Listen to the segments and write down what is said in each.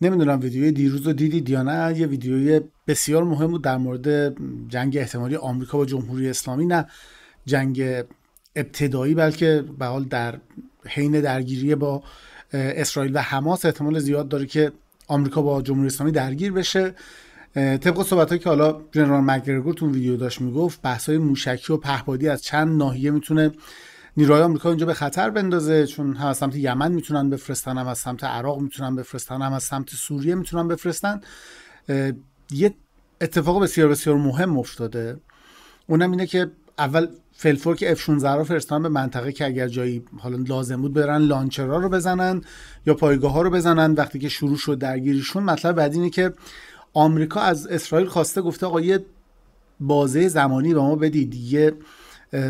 نمیدونم ویدیوی دیروز رو دیدید یا نه یه ویدیوی بسیار مهم بود در مورد جنگ احتمالی آمریکا با جمهوری اسلامی نه جنگ ابتدایی بلکه به حال در حین درگیری با اسرائیل و حماس احتمال زیاد داره که آمریکا با جمهوری اسلامی درگیر بشه طبق صحبت که حالا جنرال مگرگور تو ویدیو داشت میگفت بحث های موشکی و پهپادی از چند ناحیه میتونه نیروهای آمریکا اینجا به خطر بندازه چون هم از سمت یمن میتونن بفرستن هم از سمت عراق میتونن بفرستن هم از سمت سوریه میتونن بفرستن یه اتفاق بسیار بسیار مهم افتاده اونم اینه که اول فلفورک که F 16 رو فرستادن به منطقه که اگر جایی حالا لازم بود برن لانچرا رو بزنن یا پایگاه ها رو بزنن وقتی که شروع شد درگیریشون مطلب بعد اینه که آمریکا از اسرائیل خواسته گفته آقا یه بازه زمانی به ما بدید یه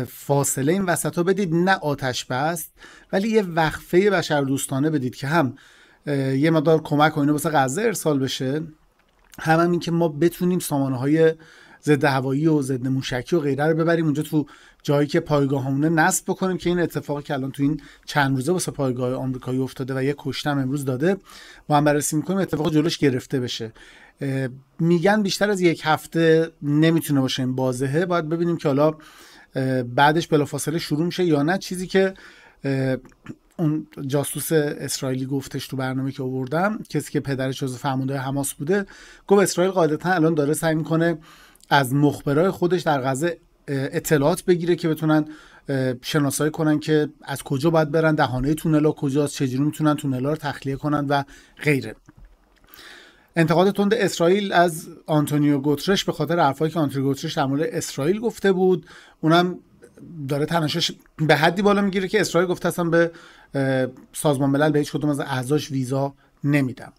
فاصله این وسط رو بدید نه آتش بست ولی یه وقفه بشر دوستانه بدید که هم یه مدار کمک و اینو واسه غزه ارسال بشه هم, هم این که ما بتونیم سامانه های ضد هوایی و ضد موشکی و غیره رو ببریم اونجا تو جایی که پایگاهمونه نصب بکنیم که این اتفاقی که الان تو این چند روزه واسه پایگاه آمریکایی افتاده و یه کشتم امروز داده ما هم بررسی میکنیم اتفاق جلوش گرفته بشه میگن بیشتر از یک هفته نمیتونه باشه این بازهه باید ببینیم که حالا بعدش بلافاصله شروع میشه یا نه چیزی که اون جاسوس اسرائیلی گفتش تو برنامه که آوردم کسی که پدرش چوز فرمانده حماس بوده گفت اسرائیل قاعدتا الان داره سعی میکنه از مخبرای خودش در غزه اطلاعات بگیره که بتونن شناسایی کنن که از کجا باید برن دهانه تونلا کجاست چجوری میتونن تونلا رو تخلیه کنن و غیره انتقاد تند اسرائیل از آنتونیو گوترش به خاطر حرفایی که آنتونیو گوترش در مورد اسرائیل گفته بود اونم داره تناشش به حدی بالا میگیره که اسرائیل گفته اصلا به سازمان ملل به هیچ کدوم از اعضاش ویزا نمیدم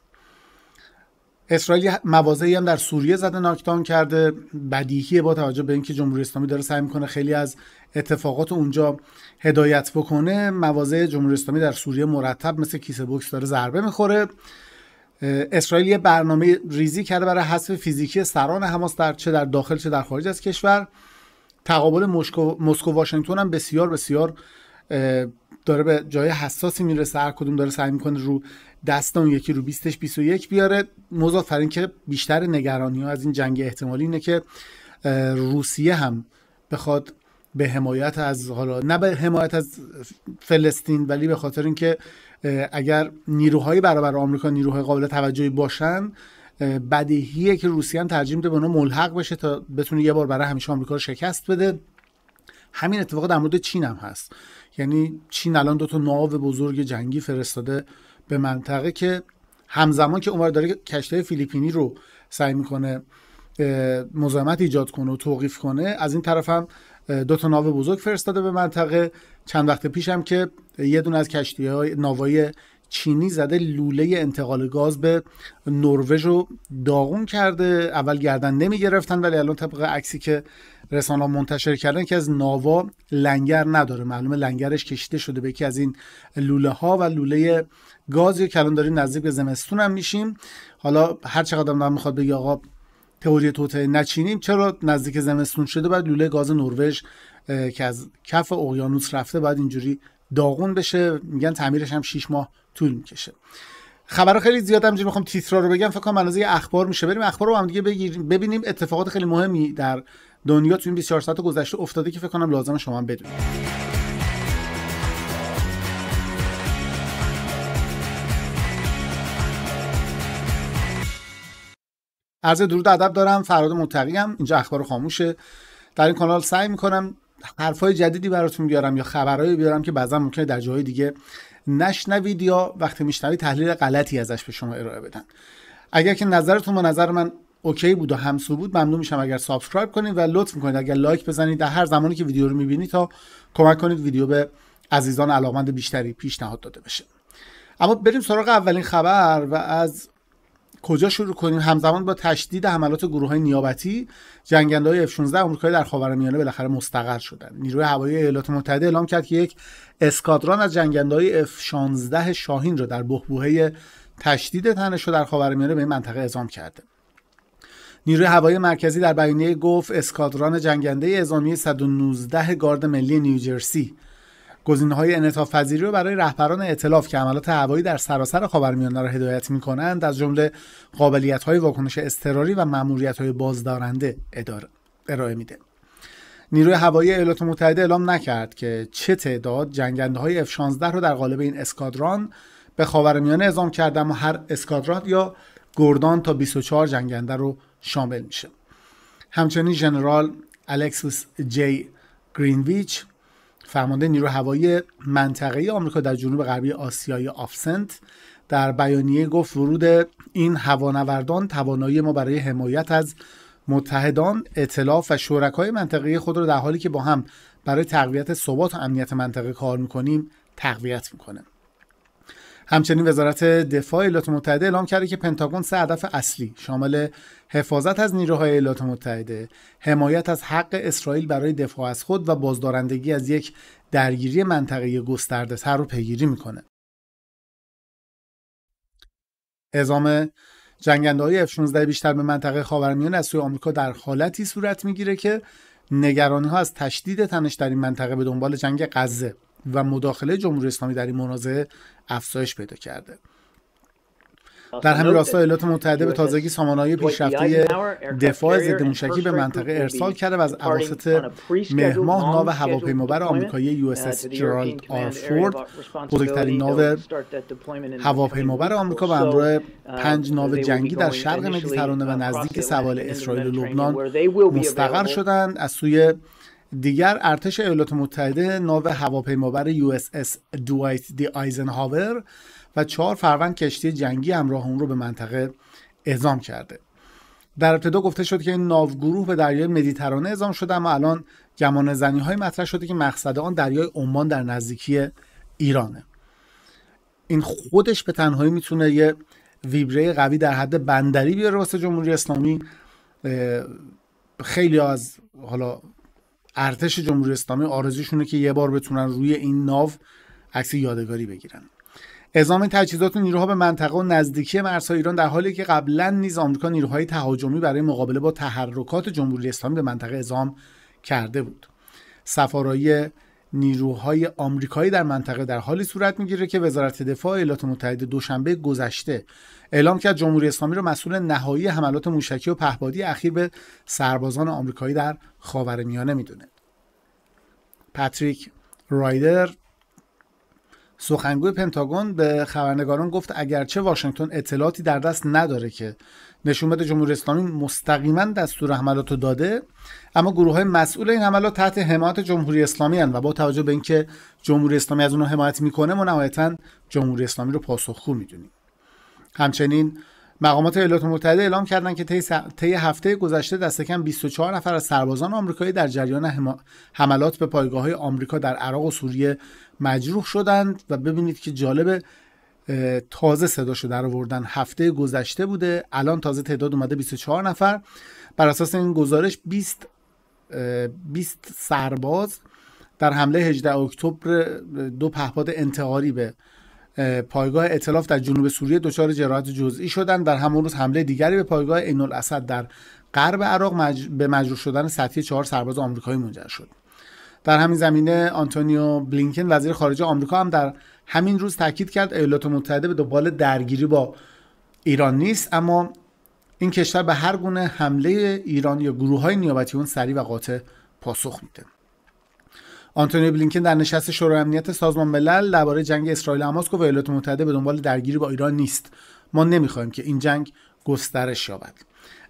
اسرائیل مواضعی هم در سوریه زده ناکتان کرده بدیهیه با توجه به اینکه جمهوری اسلامی داره سعی میکنه خیلی از اتفاقات اونجا هدایت بکنه موازه جمهوری اسلامی در سوریه مرتب مثل کیسه بوکس داره ضربه میخوره اسرائیل یه برنامه ریزی کرده برای حذف فیزیکی سران حماس در چه در داخل چه در خارج از کشور تقابل مسکو واشنگتن هم بسیار بسیار داره به جای حساسی میرسه هر کدوم داره سعی میکنه رو دست اون یکی رو 20 21 بیاره مضافر فر که بیشتر نگرانی ها از این جنگ احتمالی اینه که روسیه هم بخواد به حمایت از حالا نه به حمایت از فلسطین ولی به خاطر اینکه اگر نیروهای برابر آمریکا نیروهای قابل توجهی باشن بدیهیه که روسیه هم ترجیح میده به اونها ملحق بشه تا بتونه یه بار برای همیشه آمریکا رو شکست بده همین اتفاق در مورد چین هم هست یعنی چین الان دو تا ناو بزرگ جنگی فرستاده به منطقه که همزمان که اونور داره کشتی فیلیپینی رو سعی میکنه مزاحمت ایجاد کنه و توقیف کنه از این طرف هم دو تا ناو بزرگ فرستاده به منطقه چند وقت پیش هم که یه دونه از کشتی های ناوای چینی زده لوله انتقال گاز به نروژ رو داغون کرده اول گردن نمی گرفتن ولی الان طبق عکسی که رسانه منتشر کردن که از ناوا لنگر نداره معلومه لنگرش کشیده شده به یکی از این لوله ها و لوله گازی که الان داریم نزدیک به زمستون هم میشیم حالا هر چقدر میخواد بگی آقا تئوری توته نچینیم چرا نزدیک زمستون شده بعد لوله گاز نروژ که از کف اقیانوس رفته بعد اینجوری داغون بشه میگن تعمیرش هم 6 ماه طول میکشه خبر خیلی زیاد هم میخوام تیترا رو بگم فکر کنم اندازه اخبار میشه بریم اخبار رو هم دیگه بگیریم ببینیم اتفاقات خیلی مهمی در دنیا تو این 24 ساعت گذشته افتاده که فکر کنم لازم شما بدونید عرض درود ادب دارم فراد متقی هم اینجا اخبار خاموشه در این کانال سعی میکنم حرفای جدیدی براتون بیارم یا خبرهایی بیارم که بعضا ممکنه در جای دیگه نشنوید یا وقتی میشنوید تحلیل غلطی ازش به شما ارائه بدن اگر که نظرتون با نظر من اوکی بود و همسو بود ممنون میشم اگر سابسکرایب کنید و لطف میکنید اگر لایک بزنید در هر زمانی که ویدیو رو میبینید تا کمک کنید ویدیو به عزیزان علاقمند بیشتری پیشنهاد داده بشه اما بریم سراغ اولین خبر و از کجا شروع کنیم همزمان با تشدید حملات گروه های نیابتی جنگنده های F16 آمریکایی در خاورمیانه بالاخره مستقر شدند نیروی هوایی ایالات متحده اعلام کرد که یک اسکادران از جنگنده های F16 شاهین را در بهبوهه تشدید تنش در خاورمیانه به این منطقه اعزام کرده نیروی هوایی مرکزی در بیانیه گفت اسکادران جنگنده اعزامی 119 گارد ملی نیوجرسی های انعطاف رو برای رهبران ائتلاف که عملات هوایی در سراسر خاورمیانه را هدایت می‌کنند از جمله قابلیت‌های واکنش اضطراری و مأموریت‌های بازدارنده ارائه میده نیروی هوایی ایالات متحده اعلام نکرد که چه تعداد جنگنده های F-16 رو در قالب این اسکادران به خاورمیانه اعزام کرده اما هر اسکادران یا گردان تا 24 جنگنده رو شامل میشه همچنین ژنرال الکسوس جی گرینویچ فرمانده نیرو هوایی منطقه آمریکا در جنوب غربی آسیای آفسنت در بیانیه گفت ورود این هوانوردان توانایی ما برای حمایت از متحدان اطلاف و شرکای منطقه خود را در حالی که با هم برای تقویت ثبات و امنیت منطقه کار میکنیم تقویت میکنه همچنین وزارت دفاع ایالات متحده اعلام کرده که پنتاگون سه هدف اصلی شامل حفاظت از نیروهای ایالات متحده، حمایت از حق اسرائیل برای دفاع از خود و بازدارندگی از یک درگیری منطقه گسترده سر رو پیگیری میکنه. اعزام جنگنده های F-16 بیشتر به منطقه خاورمیانه از سوی آمریکا در حالتی صورت میگیره که نگرانی ها از تشدید تنش در این منطقه به دنبال جنگ غزه و مداخله جمهوری اسلامی در این منازعه افزایش پیدا کرده در همین راستا ایالات متحده به تازگی سامانه‌های پیشرفته دفاع ضد موشکی به منطقه ارسال کرده و از اواسط مهماه ناو هواپیمابر uh, آمریکایی یو اس جرالد آر فورد بزرگترین ناو هواپیمابر آمریکا به همراه uh, پنج ناو جنگی در شرق مدیترانه و uh, نزدیک سوال اسرائیل و لبنان مستقر شدند از سوی دیگر ارتش ایالات متحده ناو هواپیمابر اس دوایت دی آیزنهاور و چهار فروند کشتی جنگی همراه اون رو به منطقه اعزام کرده در ابتدا گفته شد که این گروه به دریای مدیترانه اعزام شده اما الان گمان زنی های مطرح شده که مقصد آن دریای عمان در نزدیکی ایرانه این خودش به تنهایی میتونه یه ویبره قوی در حد بندری بیاره واسه جمهوری اسلامی خیلی از حالا ارتش جمهوری اسلامی آرزوشونه که یه بار بتونن روی این ناو عکس یادگاری بگیرن اعزام تجهیزات و نیروها به منطقه و نزدیکی مرزهای ایران در حالی که قبلا نیز آمریکا نیروهای تهاجمی برای مقابله با تحرکات جمهوری اسلامی به منطقه اعزام کرده بود سفارایی نیروهای آمریکایی در منطقه در حالی صورت میگیره که وزارت دفاع ایالات متحده دوشنبه گذشته اعلام کرد جمهوری اسلامی رو مسئول نهایی حملات موشکی و پهپادی اخیر به سربازان آمریکایی در خاورمیانه میدونه پاتریک رایدر سخنگوی پنتاگون به خبرنگاران گفت اگرچه واشنگتن اطلاعاتی در دست نداره که نشون بده جمهوری اسلامی مستقیما دستور حملات رو داده اما گروه های مسئول این حملات تحت حمایت جمهوری اسلامی هن و با توجه به اینکه جمهوری اسلامی از اونها حمایت میکنه ما نهایتا جمهوری اسلامی رو پاسخگو میدونیم همچنین مقامات ایالات متحده اعلام کردند که طی هفته گذشته دست کم 24 نفر از سربازان آمریکایی در جریان حملات به پایگاه های آمریکا در عراق و سوریه مجروح شدند و ببینید که جالب تازه شده در آوردن هفته گذشته بوده الان تازه تعداد اومده 24 نفر بر اساس این گزارش 20 20 سرباز در حمله 18 اکتبر دو پهپاد انتحاری به پایگاه اطلاف در جنوب سوریه دچار جراحت جزئی شدند در همان روز حمله دیگری به پایگاه عین الاسد در غرب عراق به مجروح شدن سطحی چهار سرباز آمریکایی منجر شد در همین زمینه آنتونیو بلینکن وزیر خارجه آمریکا هم در همین روز تاکید کرد ایالات متحده به دنبال درگیری با ایران نیست اما این کشور به هر گونه حمله ایران یا گروه های نیابتی اون سریع و قاطع پاسخ میده آنتونیو بلینکن در نشست شورای امنیت سازمان ملل درباره جنگ اسرائیل و حماس گفت ایالات متحده به دنبال درگیری با ایران نیست ما نمیخواهیم که این جنگ گسترش یابد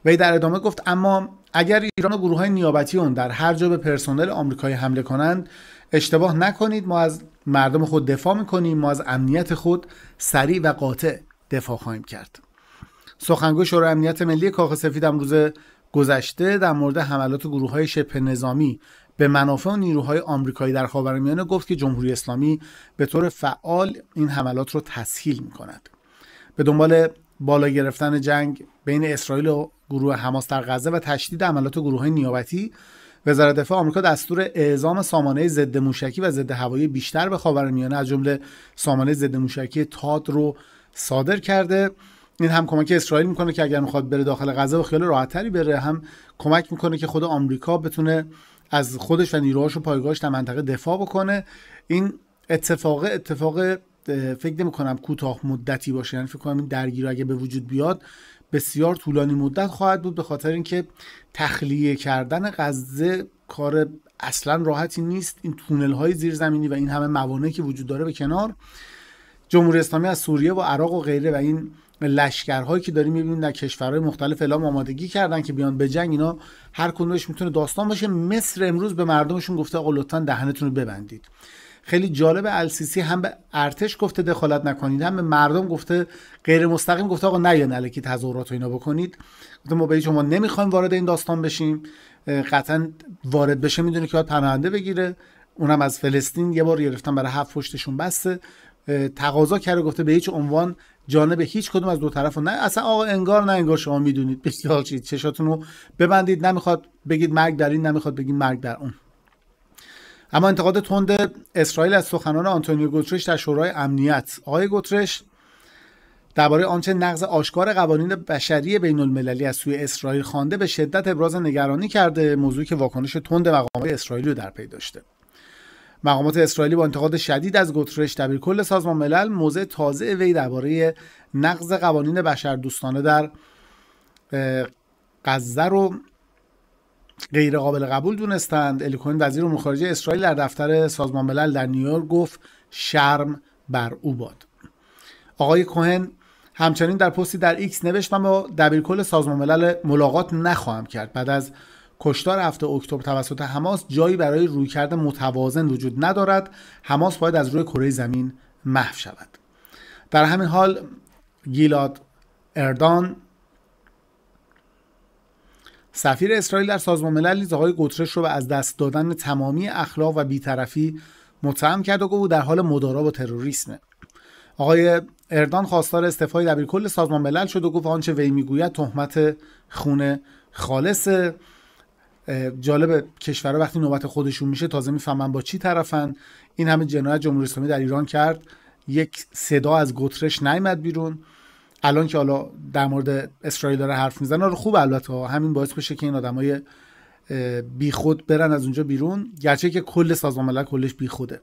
وی در ادامه گفت اما اگر ایران و گروه های نیابتی اون در هر جا به پرسنل آمریکایی حمله کنند اشتباه نکنید ما از مردم خود دفاع میکنیم ما از امنیت خود سریع و قاطع دفاع خواهیم کرد سخنگوی شورای امنیت ملی کاخ سفید امروز گذشته در مورد حملات گروه های شبه نظامی به منافع و نیروهای آمریکایی در خاورمیانه گفت که جمهوری اسلامی به طور فعال این حملات رو تسهیل می کند. به دنبال بالا گرفتن جنگ بین اسرائیل و گروه حماس در غزه و تشدید عملات گروه نیابتی وزارت دفاع آمریکا دستور اعزام سامانه ضد موشکی و ضد هوایی بیشتر به خاورمیانه از جمله سامانه ضد موشکی تاد رو صادر کرده این هم کمک اسرائیل میکنه که اگر میخواد بره داخل غزه و خیلی راحتری بره هم کمک میکنه که خود آمریکا بتونه از خودش و نیروهاش و پایگاهش در منطقه دفاع بکنه این اتفاق اتفاق فکر نمی کنم کوتاه مدتی باشه یعنی فکر کنم این درگیری اگه به وجود بیاد بسیار طولانی مدت خواهد بود به خاطر اینکه تخلیه کردن غزه کار اصلا راحتی نیست این تونل های زیرزمینی و این همه موانعی که وجود داره به کنار جمهوری اسلامی از سوریه و عراق و غیره و این لشکرهایی که داریم میبینیم در کشورهای مختلف اعلام آمادگی کردن که بیان به جنگ اینا هر کدومش میتونه داستان باشه مصر امروز به مردمشون گفته آقا لطفا دهنتون رو ببندید خیلی جالب السیسی هم به ارتش گفته دخالت نکنید هم به مردم گفته غیر مستقیم گفته آقا نه یا تظاهرات اینا بکنید گفته ما به شما نمیخوایم وارد این داستان بشیم قطعا وارد بشه میدونه که باید پناهنده بگیره اونم از فلسطین یه بار گرفتن برای هفت پشتشون بسته تقاضا کرده گفته به هیچ عنوان جانب هیچ کدوم از دو طرف نه اصلا آقا انگار نه انگار شما میدونید بسیار چی چشاتون رو ببندید نمیخواد بگید مرگ در این نمیخواد بگید مرگ در اون اما انتقاد تند اسرائیل از سخنان آنتونیو گوترش در شورای امنیت آقای گوترش درباره آنچه نقض آشکار قوانین بشری بین المللی از سوی اسرائیل خوانده به شدت ابراز نگرانی کرده موضوعی که واکنش تند مقامات اسرائیل رو در پی داشته مقامات اسرائیلی با انتقاد شدید از گوترش دبیر کل سازمان ملل موضع تازه وی درباره نقض قوانین بشر دوستانه در غزه رو غیر قابل قبول دونستند الیکوین وزیر امور خارجه اسرائیل در دفتر سازمان ملل در نیویورک گفت شرم بر او باد آقای کوهن همچنین در پستی در ایکس نوشت من با دبیرکل سازمان ملل ملاقات نخواهم کرد بعد از کشتار هفته اکتبر توسط حماس جایی برای رویکرد متوازن وجود ندارد حماس باید از روی کره زمین محو شود در همین حال گیلاد اردان سفیر اسرائیل در سازمان ملل نیز آقای گوترش رو به از دست دادن تمامی اخلاق و بیطرفی متهم کرد و گفت در حال مدارا با تروریسمه آقای اردان خواستار استعفای دبیرکل سازمان ملل شد و گفت آنچه وی میگوید تهمت خونه خالصه جالب کشورها وقتی نوبت خودشون میشه تازه میفهمن با چی طرفن این همه جنایت جمهوری اسلامی در ایران کرد یک صدا از گترش نیامد بیرون الان که حالا در مورد اسرائیل داره حرف میزنه رو آره خوب البته همین باعث بشه که این آدمای بیخود برن از اونجا بیرون گرچه که کل سازمان ملل کلش بیخوده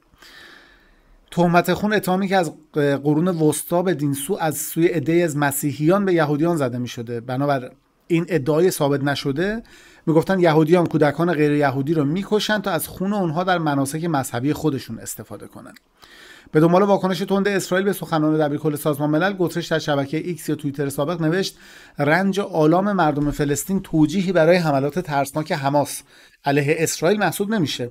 تهمت خون اتهامی که از قرون وسطا به دینسو از سوی عده از مسیحیان به یهودیان زده می شده بنابر این ادعای ثابت نشده میگفتن یهودیان کودکان غیر یهودی رو میکشن تا از خون اونها در مناسک مذهبی خودشون استفاده کنند به دنبال واکنش تند اسرائیل به سخنان دبیرکل سازمان ملل گترش در شبکه ایکس یا توییتر سابق نوشت رنج آلام مردم فلسطین توجیهی برای حملات ترسناک حماس علیه اسرائیل محسوب نمیشه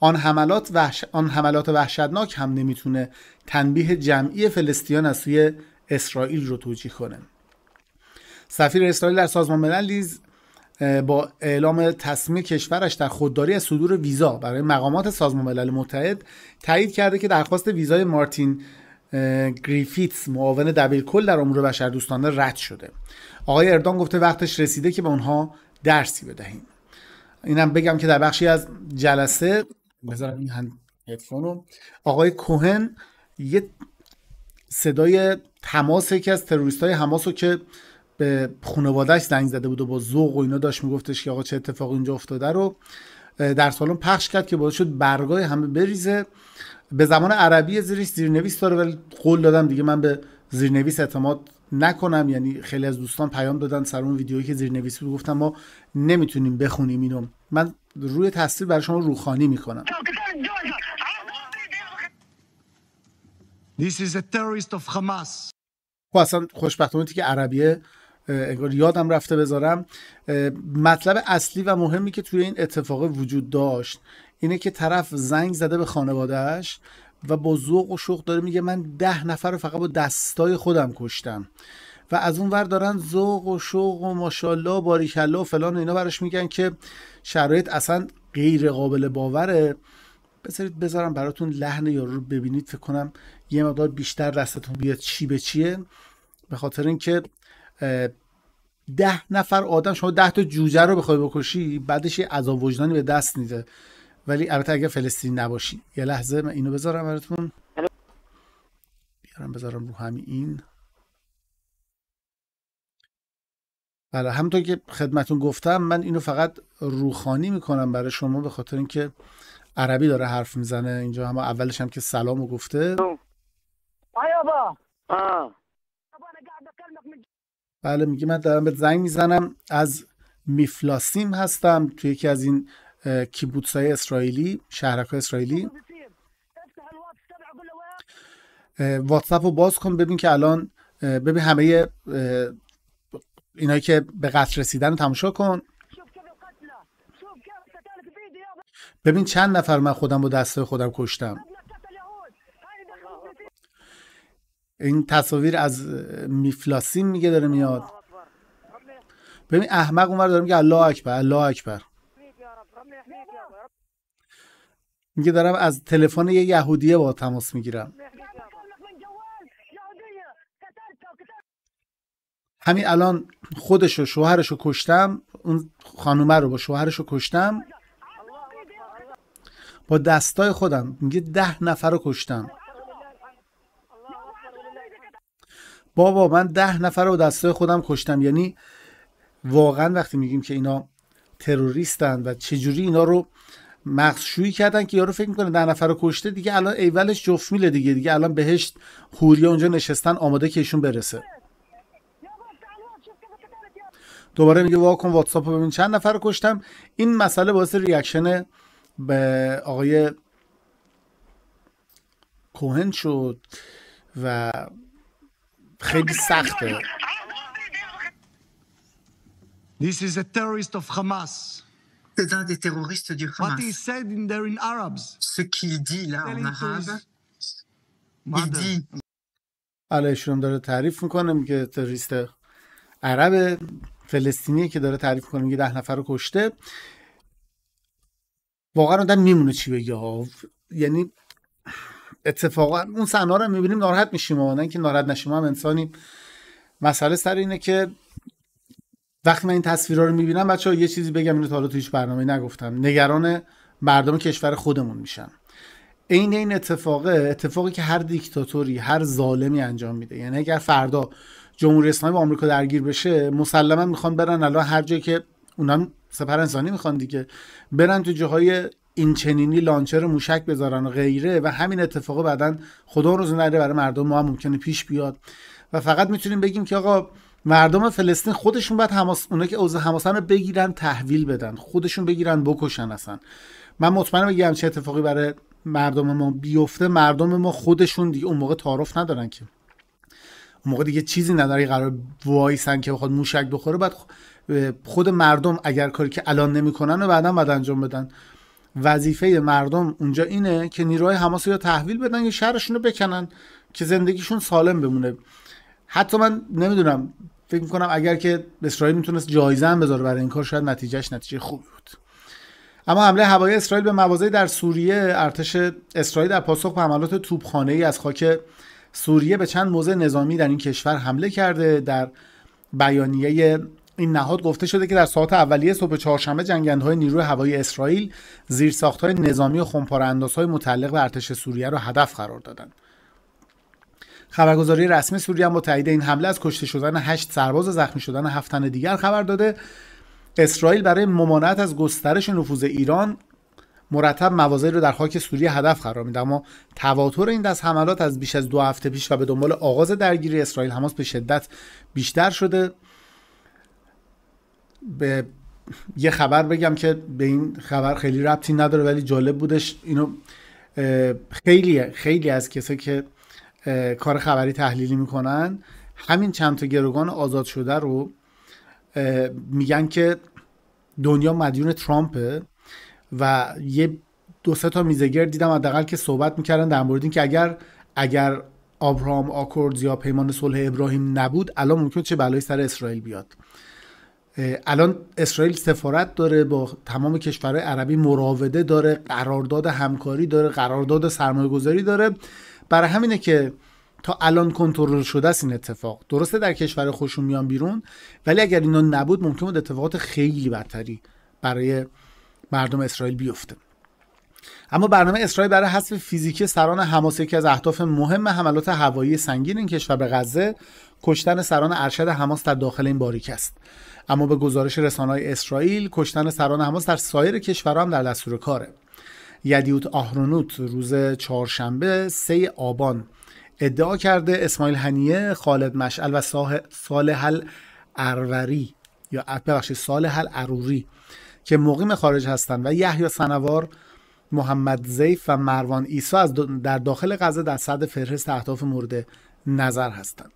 آن حملات وحش... آن حملات وحشتناک هم نمیتونه تنبیه جمعی فلسطینیان از سوی اسرائیل رو توجیه کنه سفیر اسرائیل در سازمان ملل لیز با اعلام تصمیم کشورش در خودداری از صدور ویزا برای مقامات سازمان ملل متحد تایید کرده که درخواست ویزای مارتین گریفیتس معاون دبیر کل در امور بشر دوستانه رد شده آقای اردان گفته وقتش رسیده که به اونها درسی بدهیم اینم بگم که در بخشی از جلسه بذارم این آقای کوهن یه صدای تماس یکی از تروریست های رو که به خانوادهش زنگ زده بود و با ذوق و اینا داشت میگفتش که آقا چه اتفاقی اینجا افتاده رو در سالن پخش کرد که باعث شد برگای همه بریزه به زمان عربی زیرش زیرنویس داره ولی قول دادم دیگه من به زیرنویس اعتماد نکنم یعنی خیلی از دوستان پیام دادن سر اون ویدیویی که زیرنویس بود گفتم ما نمیتونیم بخونیم اینو من روی تصویر برای شما روخانی میکنم This is a terrorist of Hamas. خب اصلا خوشبختانه که عربیه انگار یادم رفته بذارم مطلب اصلی و مهمی که توی این اتفاق وجود داشت اینه که طرف زنگ زده به خانوادهش و با ذوق و شوق داره میگه من ده نفر رو فقط با دستای خودم کشتم و از اون ور دارن ذوق و شوق و ماشاءالله باریکلا و فلان و اینا براش میگن که شرایط اصلا غیر قابل باوره بذارید بذارم براتون لحن یارو رو ببینید فکر کنم یه مقدار بیشتر دستتون بیاد چی به چیه به خاطر اینکه ده نفر آدم شما ده تا جوجه رو بخوای بکشی بعدش یه عذاب وجدانی به دست میده ولی البته اگه فلسطین نباشی یه لحظه من اینو بذارم براتون بیارم بذارم رو همین این بله همونطور که خدمتون گفتم من اینو فقط روخانی میکنم برای شما به خاطر اینکه عربی داره حرف میزنه اینجا هم اولش هم که سلامو گفته آیا با بله میگه من دارم به زنگ میزنم از میفلاسیم هستم توی یکی از این کیبوتس های اسرائیلی شهرک اسرائیلی واتساپ رو باز کن ببین که الان ببین همه اینایی که به قتل رسیدن تماشا کن ببین چند نفر من خودم با دستای خودم کشتم این تصاویر از میفلاسین میگه داره میاد ببین احمق اونور داره میگه الله اکبر الله اکبر میگه دارم از تلفن یه یهودیه با تماس میگیرم همین الان خودشو شوهرشو شوهرش رو کشتم اون خانومه رو با شوهرش رو کشتم با دستای خودم میگه ده نفر رو کشتم بابا من ده نفر رو دستای خودم کشتم یعنی واقعا وقتی میگیم که اینا تروریستن و چجوری اینا رو مخشویی کردن که یارو فکر میکنه ده نفر رو کشته دیگه الان ایولش جفت میله دیگه دیگه الان بهشت خوریا اونجا نشستن آماده که ایشون برسه دوباره میگه واکن واتساپ رو ببین چند نفر رو کشتم این مسئله باعث ریاکشن به آقای کوهن شد و خیلی سخته This is a terrorist of Hamas. C'est un des terroristes du Hamas. What he said in there in Arabs. Ce qu'il dit là en arabe, il dit. حالا ایشون داره تعریف میکنه که تروریست عرب فلسطینی که داره تعریف میکنه میگه ده نفر رو کشته واقعا آدم میمونه چی بگه ها یعنی اتفاقا اون صحنه رو میبینیم ناراحت میشیم و که ناراحت نشیم هم انسانیم مسئله سر اینه که وقتی من این تصویرها رو میبینم بچه یه چیزی بگم اینو تا حالا تو هیچ برنامه نگفتم نگران مردم کشور خودمون میشم عین این اتفاقه اتفاقی که هر دیکتاتوری هر ظالمی انجام میده یعنی اگر فردا جمهوری اسلامی با آمریکا درگیر بشه مسلما میخوان برن الان هر جایی که اونم سپر انسانی میخوان دیگه برن تو جاهای این چنینی لانچر موشک بذارن و غیره و همین اتفاق بعدا خدا روز نره برای مردم ما هم ممکنه پیش بیاد و فقط میتونیم بگیم که آقا مردم فلسطین خودشون باید حماس اونا که اوزه حماس رو بگیرن تحویل بدن خودشون بگیرن بکشن اصلا من مطمئنم میگم چه اتفاقی برای مردم ما بیفته مردم ما خودشون دیگه اون موقع تعارف ندارن که اون موقع دیگه چیزی نداری قرار وایسن که بخواد موشک بخوره بعد خود مردم اگر کاری که الان نمیکنن و بعدا بعد انجام بدن وظیفه مردم اونجا اینه که نیروهای حماس رو تحویل بدن یا شهرشون رو بکنن که زندگیشون سالم بمونه حتی من نمیدونم فکر میکنم اگر که اسرائیل میتونست جایزه بذاره برای این کار شاید نتیجهش نتیجه خوبی بود اما حمله هوایی اسرائیل به مواضع در سوریه ارتش اسرائیل در پاسخ به حملات توپخانه ای از خاک سوریه به چند موضع نظامی در این کشور حمله کرده در بیانیه این نهاد گفته شده که در ساعت اولیه صبح چهارشنبه جنگندهای نیروی هوایی اسرائیل زیرساختهای نظامی و خمپارهاندازهای متعلق به ارتش سوریه را هدف قرار دادند خبرگزاری رسمی سوریه هم تایید این حمله از کشته شدن 8 سرباز و زخمی شدن هفت تن دیگر خبر داده اسرائیل برای ممانعت از گسترش نفوذ ایران مرتب مواضعی رو در خاک سوریه هدف قرار میده اما تواتر این دست حملات از بیش از دو هفته پیش و به دنبال آغاز درگیری اسرائیل حماس به شدت بیشتر شده به یه خبر بگم که به این خبر خیلی ربطی نداره ولی جالب بودش اینو خیلی خیلی از کسایی که کار خبری تحلیلی میکنن همین چند تا گروگان آزاد شده رو میگن که دنیا مدیون ترامپه و یه دو سه تا میزگر دیدم حداقل که صحبت میکردن در مورد اینکه اگر اگر آبرام آکوردز یا پیمان صلح ابراهیم نبود الان ممکن چه بلایی سر اسرائیل بیاد الان اسرائیل سفارت داره با تمام کشورهای عربی مراوده داره قرارداد همکاری داره قرارداد سرمایه گذاری داره برای همینه که تا الان کنترل شده است این اتفاق درسته در کشور خوشون میان بیرون ولی اگر اینا نبود ممکن بود اتفاقات خیلی بدتری برای مردم اسرائیل بیفته اما برنامه اسرائیل برای حذف فیزیکی سران حماس یکی از اهداف مهم حملات هوایی سنگین این کشور به غزه کشتن سران ارشد حماس در داخل این باریک است اما به گزارش رسانه‌های اسرائیل کشتن سران حماس در سایر کشورها هم در دستور کاره یدیوت آهرونوت روز چهارشنبه سه آبان ادعا کرده اسماعیل هنیه، خالد مشعل و صالح اروری یا ببخشید صالح اروری که مقیم خارج هستند و یحیی سنوار محمد زیف و مروان ایسا از در داخل غزه در صد فهرست اهداف مورد نظر هستند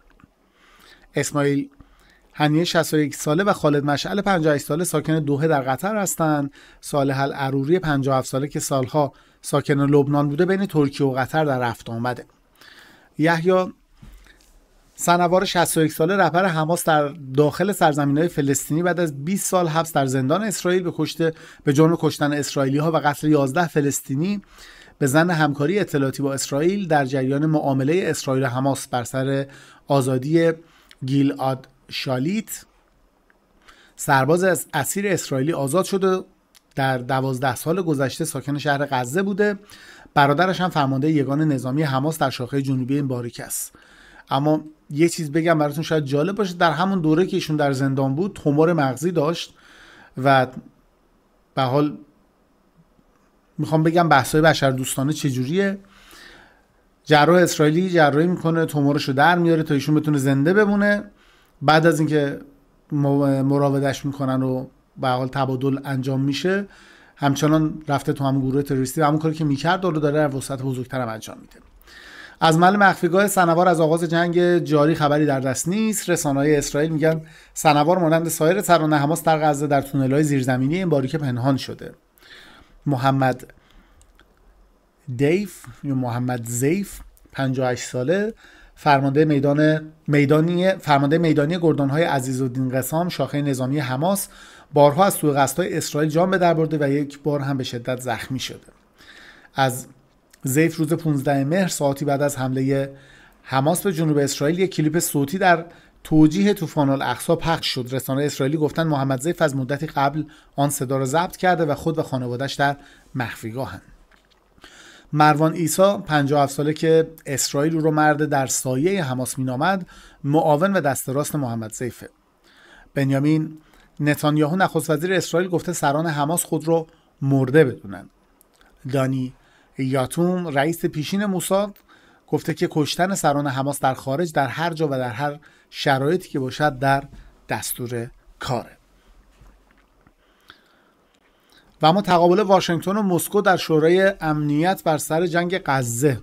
اسماعیل هنیه 61 ساله و خالد مشعل 58 ساله ساکن دوحه در قطر هستند صالح العروری 57 ساله که سالها ساکن لبنان بوده بین ترکیه و قطر در رفت آمده یحیی سنوار 61 ساله رهبر حماس در داخل سرزمین های فلسطینی بعد از 20 سال حبس در زندان اسرائیل به, کشته به جرم کشتن اسرائیلی ها و قتل 11 فلسطینی به زن همکاری اطلاعاتی با اسرائیل در جریان معامله اسرائیل و حماس بر سر آزادی گیلاد شالیت سرباز از اسیر اسرائیلی آزاد شده در دوازده سال گذشته ساکن شهر غزه بوده برادرش هم فرمانده یگان نظامی حماس در شاخه جنوبی این باریک است اما یه چیز بگم براتون شاید جالب باشه در همون دوره که ایشون در زندان بود تومور مغزی داشت و به حال میخوام بگم بحثای بشر دوستانه چجوریه جراح اسرائیلی جراحی میکنه تومورش رو در میاره تا ایشون بتونه زنده بمونه بعد از اینکه مراودش میکنن و به حال تبادل انجام میشه همچنان رفته تو همون گروه تروریستی و همون کاری که میکرد داره داره در وسط بزرگتر هم انجام میده از مل مخفیگاه سنوار از آغاز جنگ جاری خبری در دست نیست های اسرائیل میگن سنوار مانند سایر سران حماس در غزه در های زیرزمینی این که پنهان شده محمد دیف یا محمد زیف 58 ساله فرمانده میدان میدانی فرمانده میدانی گردانهای عزیزالدین قسام شاخه نظامی حماس بارها از سوی قصدهای اسرائیل جام به در برده و یک بار هم به شدت زخمی شده از زیف روز 15 مهر ساعتی بعد از حمله حماس به جنوب اسرائیل یک کلیپ صوتی در توجیه طوفان الاقصا پخش شد رسانه اسرائیلی گفتن محمد زیف از مدتی قبل آن صدا را ضبط کرده و خود و خانوادهش در مخفیگاهند مروان ایسا 57 ساله که اسرائیل رو مرد در سایه حماس مینامد معاون و دست راست محمد زیفه بنیامین نتانیاهو نخست وزیر اسرائیل گفته سران حماس خود رو مرده بدونن دانی یاتوم رئیس پیشین موساد گفته که کشتن سران حماس در خارج در هر جا و در هر شرایطی که باشد در دستور کاره و اما تقابل واشنگتن و مسکو در شورای امنیت بر سر جنگ غزه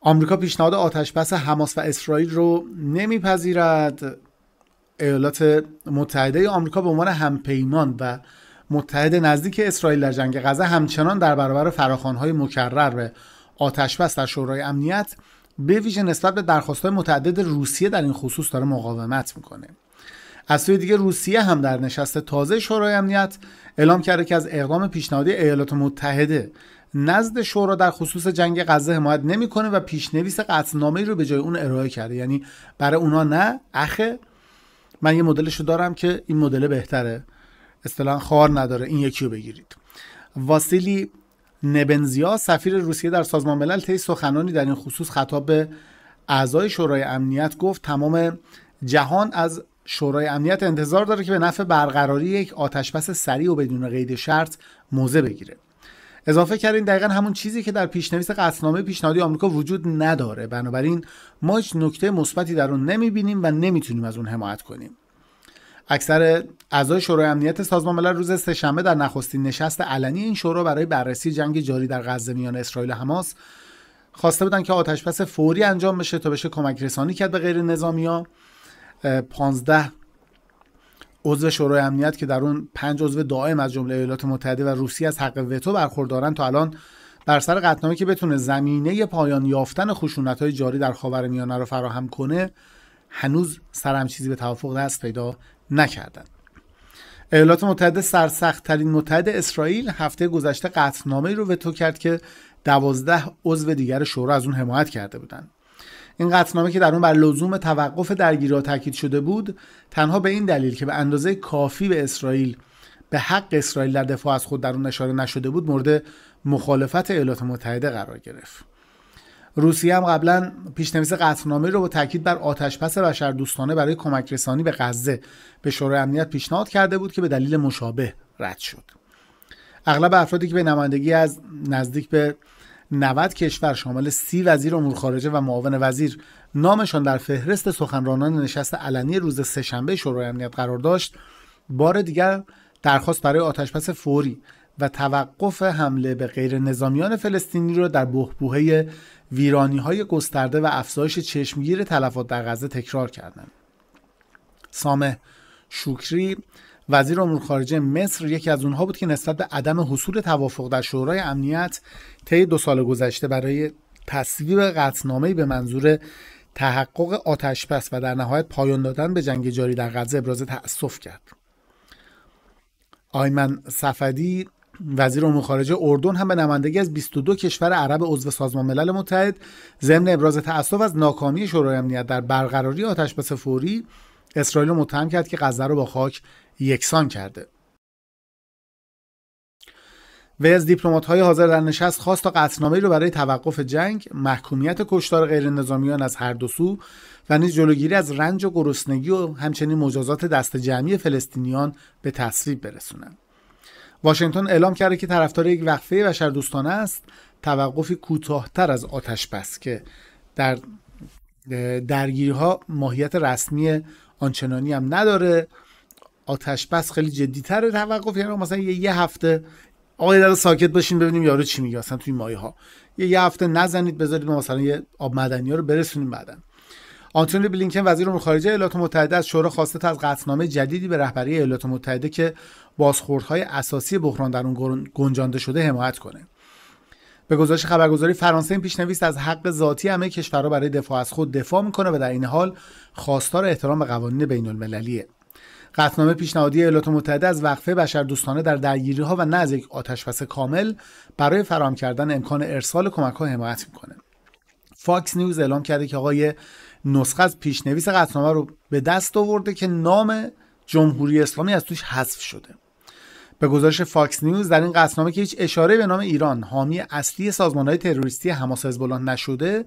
آمریکا پیشنهاد آتش بس حماس و اسرائیل رو نمیپذیرد ایالات متحده ای آمریکا به عنوان همپیمان و متحد نزدیک اسرائیل در جنگ غزه همچنان در برابر فراخوان‌های مکرر به آتش بس در شورای امنیت به ویژه نسبت به درخواست‌های متعدد روسیه در این خصوص داره مقاومت میکنه از سوی دیگه روسیه هم در نشست تازه شورای امنیت اعلام کرده که از اقدام پیشنهادی ایالات متحده نزد شورا در خصوص جنگ غزه حمایت نمیکنه و پیشنویس قطعنامه رو به جای اون ارائه کرده یعنی برای اونا نه اخه من یه مدلش رو دارم که این مدل بهتره اصطلاحا خوار نداره این یکی رو بگیرید واسیلی نبنزیا سفیر روسیه در سازمان ملل طی سخنانی در این خصوص خطاب به اعضای شورای امنیت گفت تمام جهان از شورای امنیت انتظار داره که به نفع برقراری یک آتشبس سریع و بدون قید شرط موضع بگیره اضافه کردین دقیقا همون چیزی که در پیشنویس قصدنامه پیشنهادی آمریکا وجود نداره بنابراین ما هیچ نکته مثبتی در اون نمیبینیم و نمیتونیم از اون حمایت کنیم اکثر اعضای شورای امنیت سازمان ملل روز سهشنبه در نخستین نشست علنی این شورا برای بررسی جنگ جاری در غزه میان اسرائیل و حماس خواسته بودن که آتشبس فوری انجام بشه تا بشه کمک رسانی کرد به غیر نظامی 15 عضو شورای امنیت که در اون پنج عضو دائم از جمله ایالات متحده و روسیه از حق وتو برخوردارن تا الان بر سر قطنامه که بتونه زمینه پایان یافتن خشونت های جاری در خاورمیانه رو فراهم کنه هنوز سرم چیزی به توافق دست پیدا نکردن ایالات متحده سرسخت ترین متحد اسرائیل هفته گذشته قطنامه رو وتو کرد که دوازده عضو دیگر شورا از اون حمایت کرده بودند. این قطعنامه که در اون بر لزوم توقف درگیری تاکید شده بود تنها به این دلیل که به اندازه کافی به اسرائیل به حق اسرائیل در دفاع از خود در اون اشاره نشده بود مورد مخالفت ایالات متحده قرار گرفت روسیه هم قبلا پیشنویس قطعنامه رو با تاکید بر بشر دوستانه برای کمک رسانی به غزه به شورای امنیت پیشنهاد کرده بود که به دلیل مشابه رد شد اغلب افرادی که به نمایندگی از نزدیک به 90 کشور شامل سی وزیر امور خارجه و معاون وزیر نامشان در فهرست سخنرانان نشست علنی روز سهشنبه شورای امنیت قرار داشت بار دیگر درخواست برای آتشبس فوری و توقف حمله به غیر نظامیان فلسطینی را در بهبوهه ویرانی های گسترده و افزایش چشمگیر تلفات در غزه تکرار کردند. سامه شکری وزیر امور خارجه مصر یکی از اونها بود که نسبت به عدم حصول توافق در شورای امنیت طی دو سال گذشته برای تصویب قطعنامه به منظور تحقق آتش بس و در نهایت پایان دادن به جنگ جاری در غزه ابراز تاسف کرد. آیمن صفدی وزیر امور خارجه اردن هم به نمایندگی از 22 کشور عرب عضو سازمان ملل متحد ضمن ابراز تاسف از ناکامی شورای امنیت در برقراری آتشبس فوری اسرائیل رو متهم کرد که غزه رو با خاک یکسان کرده از دیپلمات های حاضر در نشست خواست تا قطعنامه رو برای توقف جنگ، محکومیت کشتار غیر از هر دو سو و نیز جلوگیری از رنج و گرسنگی و همچنین مجازات دست جمعی فلسطینیان به تصویب برسونند. واشنگتن اعلام کرده که طرفدار یک وقفه بشردوستانه است، توقفی کوتاهتر از آتش بس که در درگیری ها ماهیت رسمی آنچنانی هم نداره آتش بس خیلی جدیتر توقف یعنی مثلا یه, یه هفته آقای در ساکت باشین ببینیم یارو چی میگه مثلا توی مایه ها یه, یه هفته نزنید بذارید ما مثلا یه آب مدنی ها رو برسونیم بعدن آنتونی بلینکن وزیر امور خارجه ایالات متحده از شورا خواسته از قطعنامه جدیدی به رهبری ایالات متحده که بازخوردهای اساسی بحران در اون گنجانده شده حمایت کنه به گزارش خبرگزاری فرانسه این پیشنویس از حق ذاتی همه کشورها برای دفاع از خود دفاع میکنه و در این حال خواستار احترام به قوانین بین المللیه قطنامه پیشنهادی ایالات متحده از وقفه دوستانه در درگیری ها و نه از یک کامل برای فرام کردن امکان ارسال کمک ها حمایت میکنه فاکس نیوز اعلام کرده که آقای نسخه از پیشنویس قطنامه رو به دست آورده که نام جمهوری اسلامی از توش حذف شده به گزارش فاکس نیوز در این قصنامه که هیچ اشاره به نام ایران حامی اصلی های تروریستی حماس حزب نشده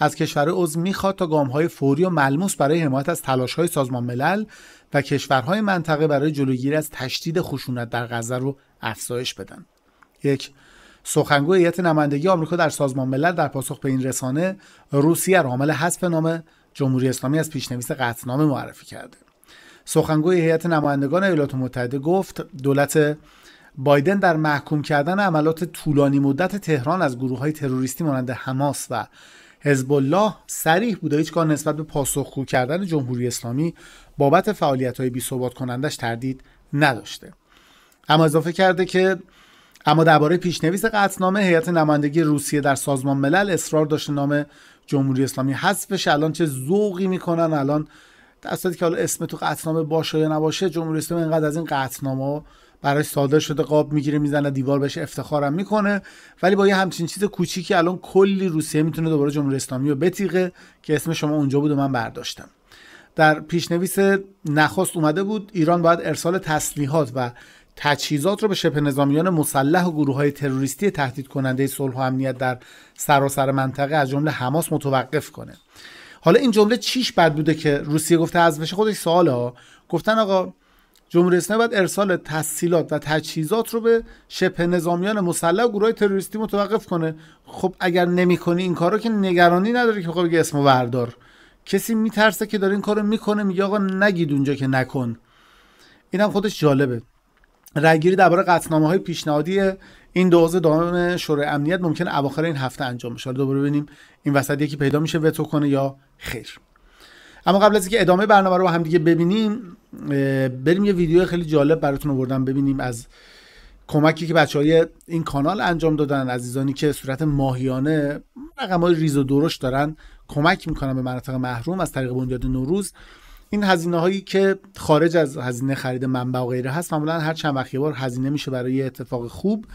از کشور عضو میخواد تا های فوری و ملموس برای حمایت از های سازمان ملل و کشورهای منطقه برای جلوگیری از تشدید خشونت در غزه رو افزایش بدن یک سخنگوی هیئت نمایندگی آمریکا در سازمان ملل در پاسخ به این رسانه روسیه را عامل حذف نام جمهوری اسلامی از پیشنویس قطعنامه معرفی کرده سخنگوی هیئت نمایندگان ایالات متحده گفت دولت بایدن در محکوم کردن عملات طولانی مدت تهران از گروه های تروریستی مانند حماس و حزب الله صریح بود هیچ کار نسبت به پاسخگو کردن جمهوری اسلامی بابت فعالیت های بی کنندش تردید نداشته اما اضافه کرده که اما درباره پیشنویس قطعنامه هیئت نمایندگی روسیه در سازمان ملل اصرار داشته نام جمهوری اسلامی بشه الان چه ذوقی میکنن الان در که حالا اسم تو قطنامه باشه یا نباشه جمهوری اسلامی اینقدر از این قطنامه برای صادر شده قاب میگیره میزنه دیوار بهش افتخارم میکنه ولی با یه همچین چیز کوچیکی الان کلی روسیه میتونه دوباره جمهوری اسلامی رو بتیغه که اسم شما اونجا بود و من برداشتم در پیشنویس نخست اومده بود ایران باید ارسال تسلیحات و تجهیزات رو به شبه نظامیان مسلح و گروه های تروریستی تهدید کننده صلح و امنیت در سراسر منطقه از جمله حماس متوقف کنه حالا این جمله چیش بد بوده که روسیه گفته از بشه خودش سواله ها گفتن آقا جمهوری اسلامی باید ارسال تسهیلات و تجهیزات رو به شبه نظامیان مسلح و گروه تروریستی متوقف کنه خب اگر نمیکنی این کارو که نگرانی نداره که بگه خب اسمو بردار کسی میترسه که داره این کارو میکنه میگه آقا نگید اونجا که نکن اینم خودش جالبه رأیگیری درباره قطنامه های پیشنهادی این دو عضو دائم شورای امنیت ممکن اواخر این هفته انجام بشه دوباره ببینیم این وسط یکی پیدا میشه وتو کنه یا خیر اما قبل از اینکه ادامه برنامه رو با همدیگه ببینیم بریم یه ویدیو خیلی جالب براتون آوردم ببینیم از کمکی که بچه های این کانال انجام دادن عزیزانی که صورت ماهیانه رقم های ریز و درشت دارن کمک میکنن به مناطق محروم از طریق بنیاد نوروز این هزینه هایی که خارج از هزینه خرید منبع و غیره هست معمولا هر چند وقت بار هزینه میشه برای اتفاق خوب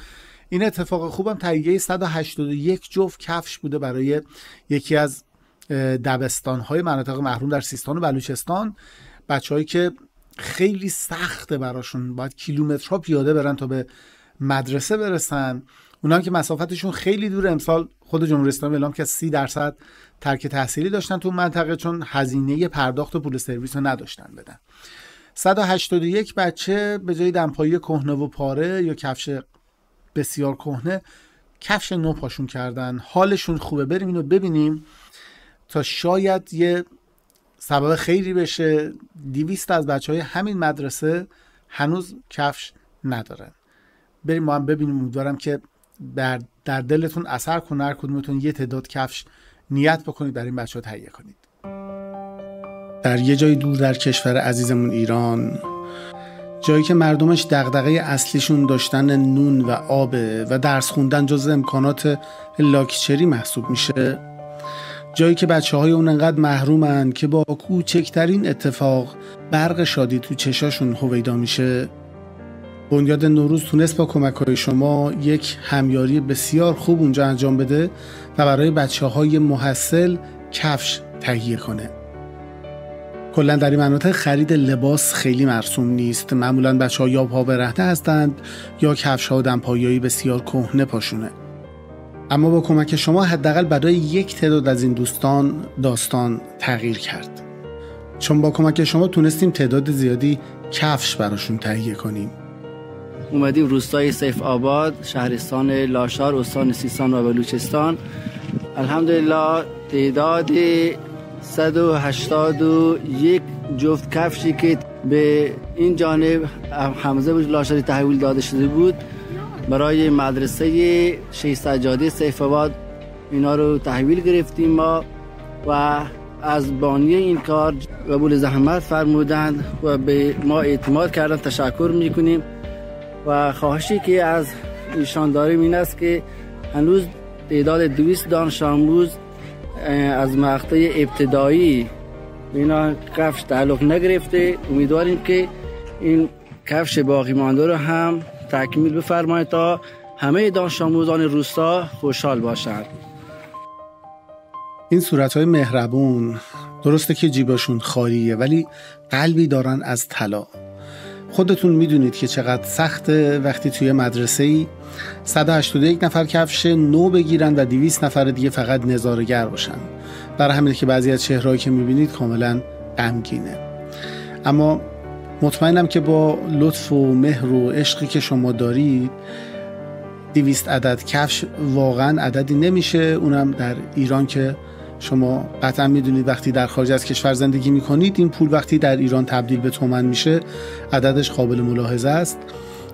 این اتفاق خوبم تهیه 181 جفت کفش بوده برای یکی از دبستان های مناطق محروم در سیستان و بلوچستان بچههایی که خیلی سخته براشون باید کیلومترها پیاده برن تا به مدرسه برسن اونا هم که مسافتشون خیلی دور امسال خود جمهوری اسلامی اعلام که 30 درصد ترک تحصیلی داشتن تو منطقه چون هزینه پرداخت پول سرویس رو نداشتن بدن 181 بچه به جای دمپایی کهنه و پاره یا کفش بسیار کهنه کفش نو پاشون کردن حالشون خوبه بریم اینو ببینیم تا شاید یه سبب خیری بشه دیویست از بچه های همین مدرسه هنوز کفش ندارن بریم ما هم ببینیم امیدوارم که در دلتون اثر کنه هر کدومتون یه تعداد کفش نیت بکنید برای این بچه ها تهیه کنید در یه جای دور در کشور عزیزمون ایران جایی که مردمش دغدغه اصلیشون داشتن نون و آب و درس خوندن جز امکانات لاکچری محسوب میشه جایی که بچه های اون انقدر محرومن که با کوچکترین اتفاق برق شادی تو چشاشون هویدا میشه بنیاد نوروز تونست با کمک های شما یک همیاری بسیار خوب اونجا انجام بده و برای بچه های محصل کفش تهیه کنه کلا در این مناطق خرید لباس خیلی مرسوم نیست معمولا بچه ها یا پا برهنه هستند یا کفش ها و دمپایی بسیار کهنه پاشونه اما با کمک شما حداقل برای یک تعداد از این دوستان داستان تغییر کرد چون با کمک شما تونستیم تعداد زیادی کفش براشون تهیه کنیم اومدیم روستای سیف آباد شهرستان لاشار استان سیستان و بلوچستان الحمدلله تعداد 181 جفت کفشی که به این جانب حمزه لاشاری تحویل داده شده بود برای مدرسه 600 جاده سیف آباد اینا رو تحویل گرفتیم ما و از بانی این کار قبول زحمت فرمودند و به ما اعتماد کردن تشکر میکنیم و خواهشی که از ایشان داریم این است که هنوز تعداد دویست دانش آموز از مقطع ابتدایی اینا کفش تعلق نگرفته امیدواریم که این کفش باقی مانده رو هم تکمیل بفرمایید تا همه دانش آموزان روستا خوشحال باشند این صورت های مهربون درسته که جیباشون خاریه ولی قلبی دارن از طلا خودتون میدونید که چقدر سخته وقتی توی مدرسه ای 181 نفر کفش نو بگیرن و 200 نفر دیگه فقط نظارگر باشن برای همین که بعضی از چهرهایی که میبینید کاملا غمگینه اما مطمئنم که با لطف و مهر و عشقی که شما دارید 200 عدد کفش واقعا عددی نمیشه اونم در ایران که شما قطعا میدونید وقتی در خارج از کشور زندگی میکنید این پول وقتی در ایران تبدیل به تومن میشه عددش قابل ملاحظه است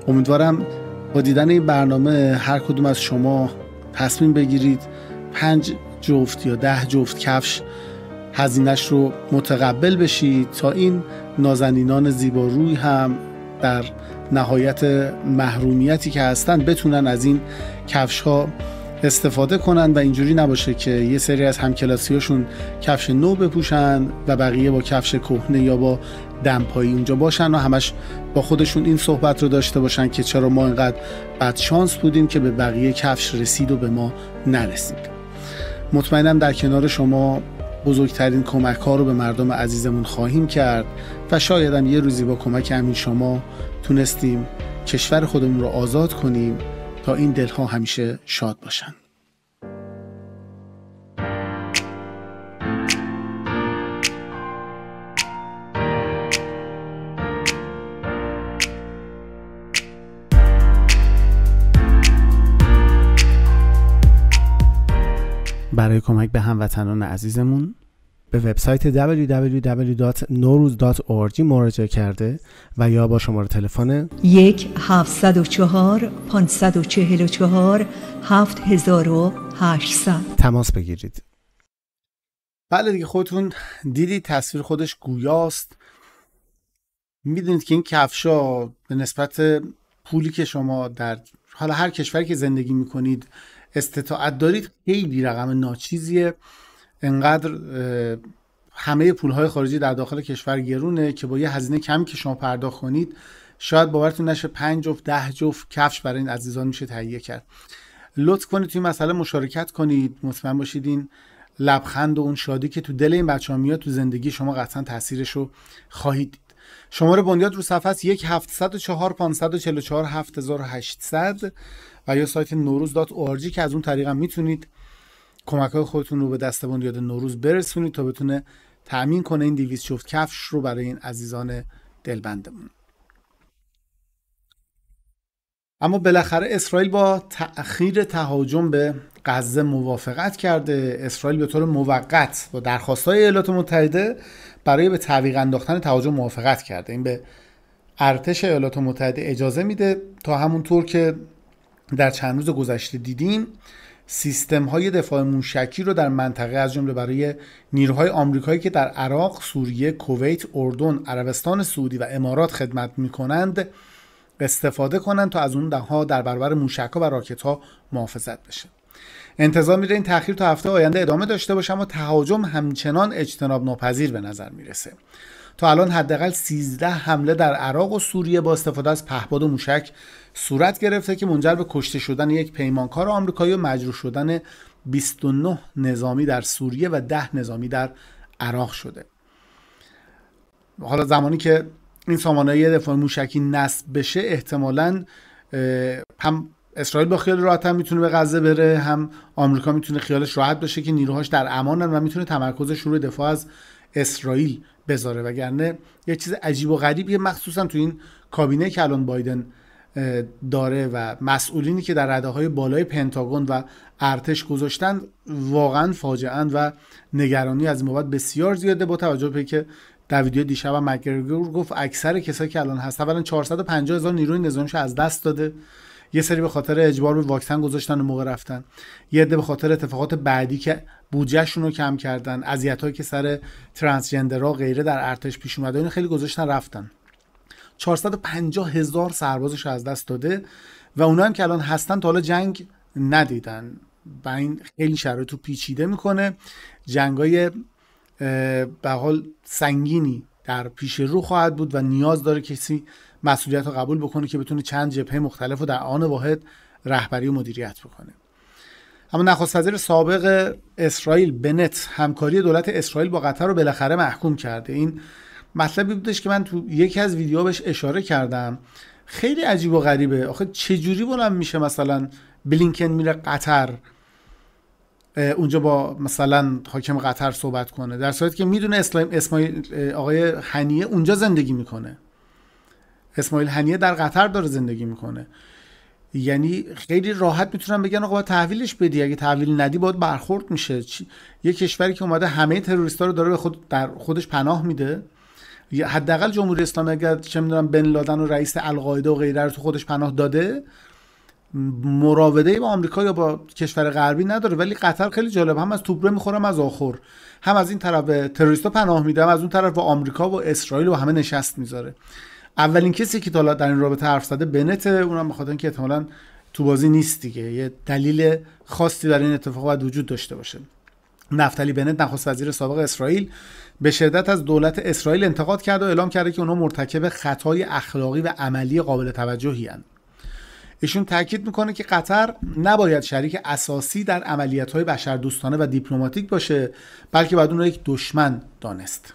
امیدوارم با دیدن این برنامه هر کدوم از شما تصمیم بگیرید پنج جفت یا ده جفت کفش هزینش رو متقبل بشید تا این نازنینان زیباروی هم در نهایت محرومیتی که هستند بتونن از این کفش ها استفاده کنن و اینجوری نباشه که یه سری از همکلاسیاشون کفش نو بپوشن و بقیه با کفش کهنه یا با دمپایی اونجا باشن و همش با خودشون این صحبت رو داشته باشن که چرا ما اینقدر بد شانس بودیم که به بقیه کفش رسید و به ما نرسید مطمئنم در کنار شما بزرگترین کمک ها رو به مردم عزیزمون خواهیم کرد و شایدم یه روزی با کمک همین شما تونستیم کشور خودمون رو آزاد کنیم تا این دلها همیشه شاد باشند برای کمک به هموطنان عزیزمون به وبسایت www.noruz.org مراجعه کرده و یا با شماره تلفن 1 704 544 7800 تماس بگیرید. بله دیگه خودتون دیدی تصویر خودش گویاست میدونید که این کفشا به نسبت پولی که شما در حالا هر کشوری که زندگی میکنید استطاعت دارید خیلی رقم ناچیزیه انقدر همه پولهای خارجی در داخل کشور گرونه که با یه هزینه کمی که شما پرداخت کنید شاید باورتون نشه 5 جفت ده جفت کفش برای این عزیزان میشه تهیه کرد لطف کنید توی مسئله مشارکت کنید مطمئن باشید این لبخند و اون شادی که تو دل این بچه ها میاد تو زندگی شما قطعا تاثیرش رو خواهید دید شماره بنیاد رو صفحه است 1704 544 7800 و یا سایت نوروز.org که از اون طریق میتونید کمک های خودتون رو به دست یاد نوروز برسونید تا بتونه تأمین کنه این 200 جفت کفش رو برای این عزیزان دلبندمون اما بالاخره اسرائیل با تأخیر تهاجم به غزه موافقت کرده اسرائیل به طور موقت با درخواستهای ایالات متحده برای به تعویق انداختن تهاجم موافقت کرده این به ارتش ایالات متحده اجازه میده تا همونطور که در چند روز گذشته دیدیم سیستم های دفاع موشکی رو در منطقه از جمله برای نیروهای آمریکایی که در عراق، سوریه، کویت، اردن، عربستان سعودی و امارات خدمت می کنند استفاده کنند تا از اون ها در برابر موشک و راکت ها محافظت بشه. انتظار میره این تاخیر تا هفته آینده ادامه داشته باشه اما تهاجم همچنان اجتناب ناپذیر به نظر میرسه. تا الان حداقل 13 حمله در عراق و سوریه با استفاده از پهپاد و موشک صورت گرفته که منجر به کشته شدن یک پیمانکار آمریکایی و مجروح شدن 29 نظامی در سوریه و 10 نظامی در عراق شده حالا زمانی که این سامانه دفاع موشکی نصب بشه احتمالا هم اسرائیل با خیال راحت هم میتونه به غزه بره هم آمریکا میتونه خیالش راحت بشه که نیروهاش در امانن و میتونه تمرکزش رو دفاع از اسرائیل بذاره وگرنه یه چیز عجیب و غریبیه مخصوصا تو این کابینه که الان بایدن داره و مسئولینی که در رده های بالای پنتاگون و ارتش گذاشتن واقعا فاجعه و نگرانی از این بابت بسیار زیاده با توجه به که در ویدیو دیشب مکگرگور گفت اکثر کسایی که الان هست اولا 450 هزار نیروی نظامیش از دست داده یه سری به خاطر اجبار به واکسن گذاشتن و موقع رفتن یه عده به خاطر اتفاقات بعدی که بودجهشون رو کم کردن اذیتایی که سر ترانسجندرها غیره در ارتش پیش اومده اینو خیلی گذاشتن رفتن 450 هزار سربازش از دست داده و اونا هم که الان هستن تا حالا جنگ ندیدن و این خیلی شرایط رو پیچیده میکنه جنگای به حال سنگینی در پیش رو خواهد بود و نیاز داره کسی مسئولیت رو قبول بکنه که بتونه چند جبهه مختلف رو در آن واحد رهبری و مدیریت بکنه اما نخست وزیر سابق اسرائیل بنت همکاری دولت اسرائیل با قطر رو بالاخره محکوم کرده این مطلبی بودش که من تو یکی از ویدیوها بهش اشاره کردم خیلی عجیب و غریبه آخه چجوری جوری میشه مثلا بلینکن میره قطر اونجا با مثلا حاکم قطر صحبت کنه در صورتی که میدونه اسرائیل اسماعیل آقای حنیه اونجا زندگی میکنه اسماعیل هنیه در قطر داره زندگی میکنه یعنی خیلی راحت میتونن بگن آقا باید تحویلش بدی اگه تحویل ندی باید برخورد میشه یه کشوری که اومده همه تروریستا رو داره به خود در خودش پناه میده حداقل جمهوری اسلامی اگر چه میدونم بن لادن و رئیس القاعده و غیره رو تو خودش پناه داده مراوده با آمریکا یا با کشور غربی نداره ولی قطر خیلی جالب هم از توبره میخورم از آخر هم از این طرف تروریستا پناه هم از اون طرف با آمریکا و اسرائیل و همه نشست میذاره اولین کسی که تالا در این رابطه حرف زده بنت اونم بخاطر اینکه احتمالا تو بازی نیست دیگه یه دلیل خاصی در این اتفاق باید وجود داشته باشه نفتلی بنت نخست وزیر سابق اسرائیل به شدت از دولت اسرائیل انتقاد کرد و اعلام کرده که اونا مرتکب خطای اخلاقی و عملی قابل توجهی هن. ایشون تاکید میکنه که قطر نباید شریک اساسی در عملیات های بشردوستانه و دیپلماتیک باشه بلکه باید اون یک دشمن دانست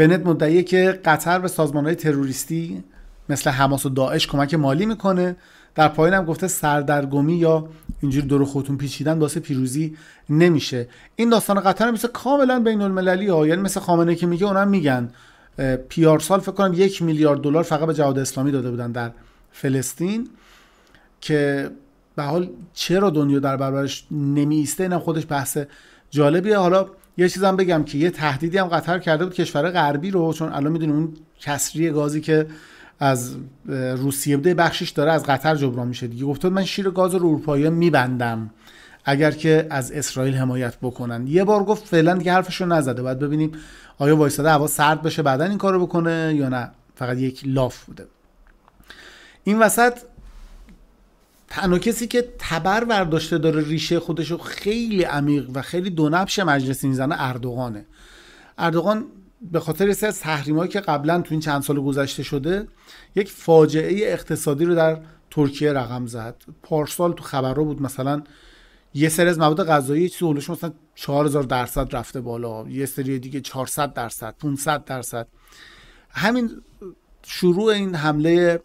بنت مدعیه که قطر به های تروریستی مثل حماس و داعش کمک مالی میکنه در پایین هم گفته سردرگمی یا اینجوری دور خودتون پیچیدن واسه پیروزی نمیشه این داستان قطر هم مثل کاملا بین المللی ها یعنی مثل خامنه که میگه اونم میگن پیار سال فکر کنم یک میلیارد دلار فقط به جهاد اسلامی داده بودن در فلسطین که به حال چرا دنیا در برابرش نمیایسته اینم خودش بحث جالبیه حالا یه چیزم بگم که یه تهدیدی هم قطر کرده بود کشور غربی رو چون الان میدونیم اون کسری گازی که از روسیه بوده بخشش داره از قطر جبران میشه دیگه گفته من شیر گاز رو اروپایی میبندم اگر که از اسرائیل حمایت بکنن یه بار گفت فعلا دیگه حرفش رو نزده باید ببینیم آیا وایساده هوا سرد بشه بعدا این کارو بکنه یا نه فقط یک لاف بوده این وسط تنها کسی که تبر ورداشته داره ریشه خودشو خیلی عمیق و خیلی دونبش مجلسی میزنه اردوغانه اردوغان به خاطر سه از تحریمایی که قبلا تو این چند سال گذشته شده یک فاجعه اقتصادی رو در ترکیه رقم زد پارسال تو خبرها بود مثلا یه سری از مواد غذایی چیزی مثلا 4000 درصد رفته بالا یه سری دیگه 400 درصد 500 درصد همین شروع این حمله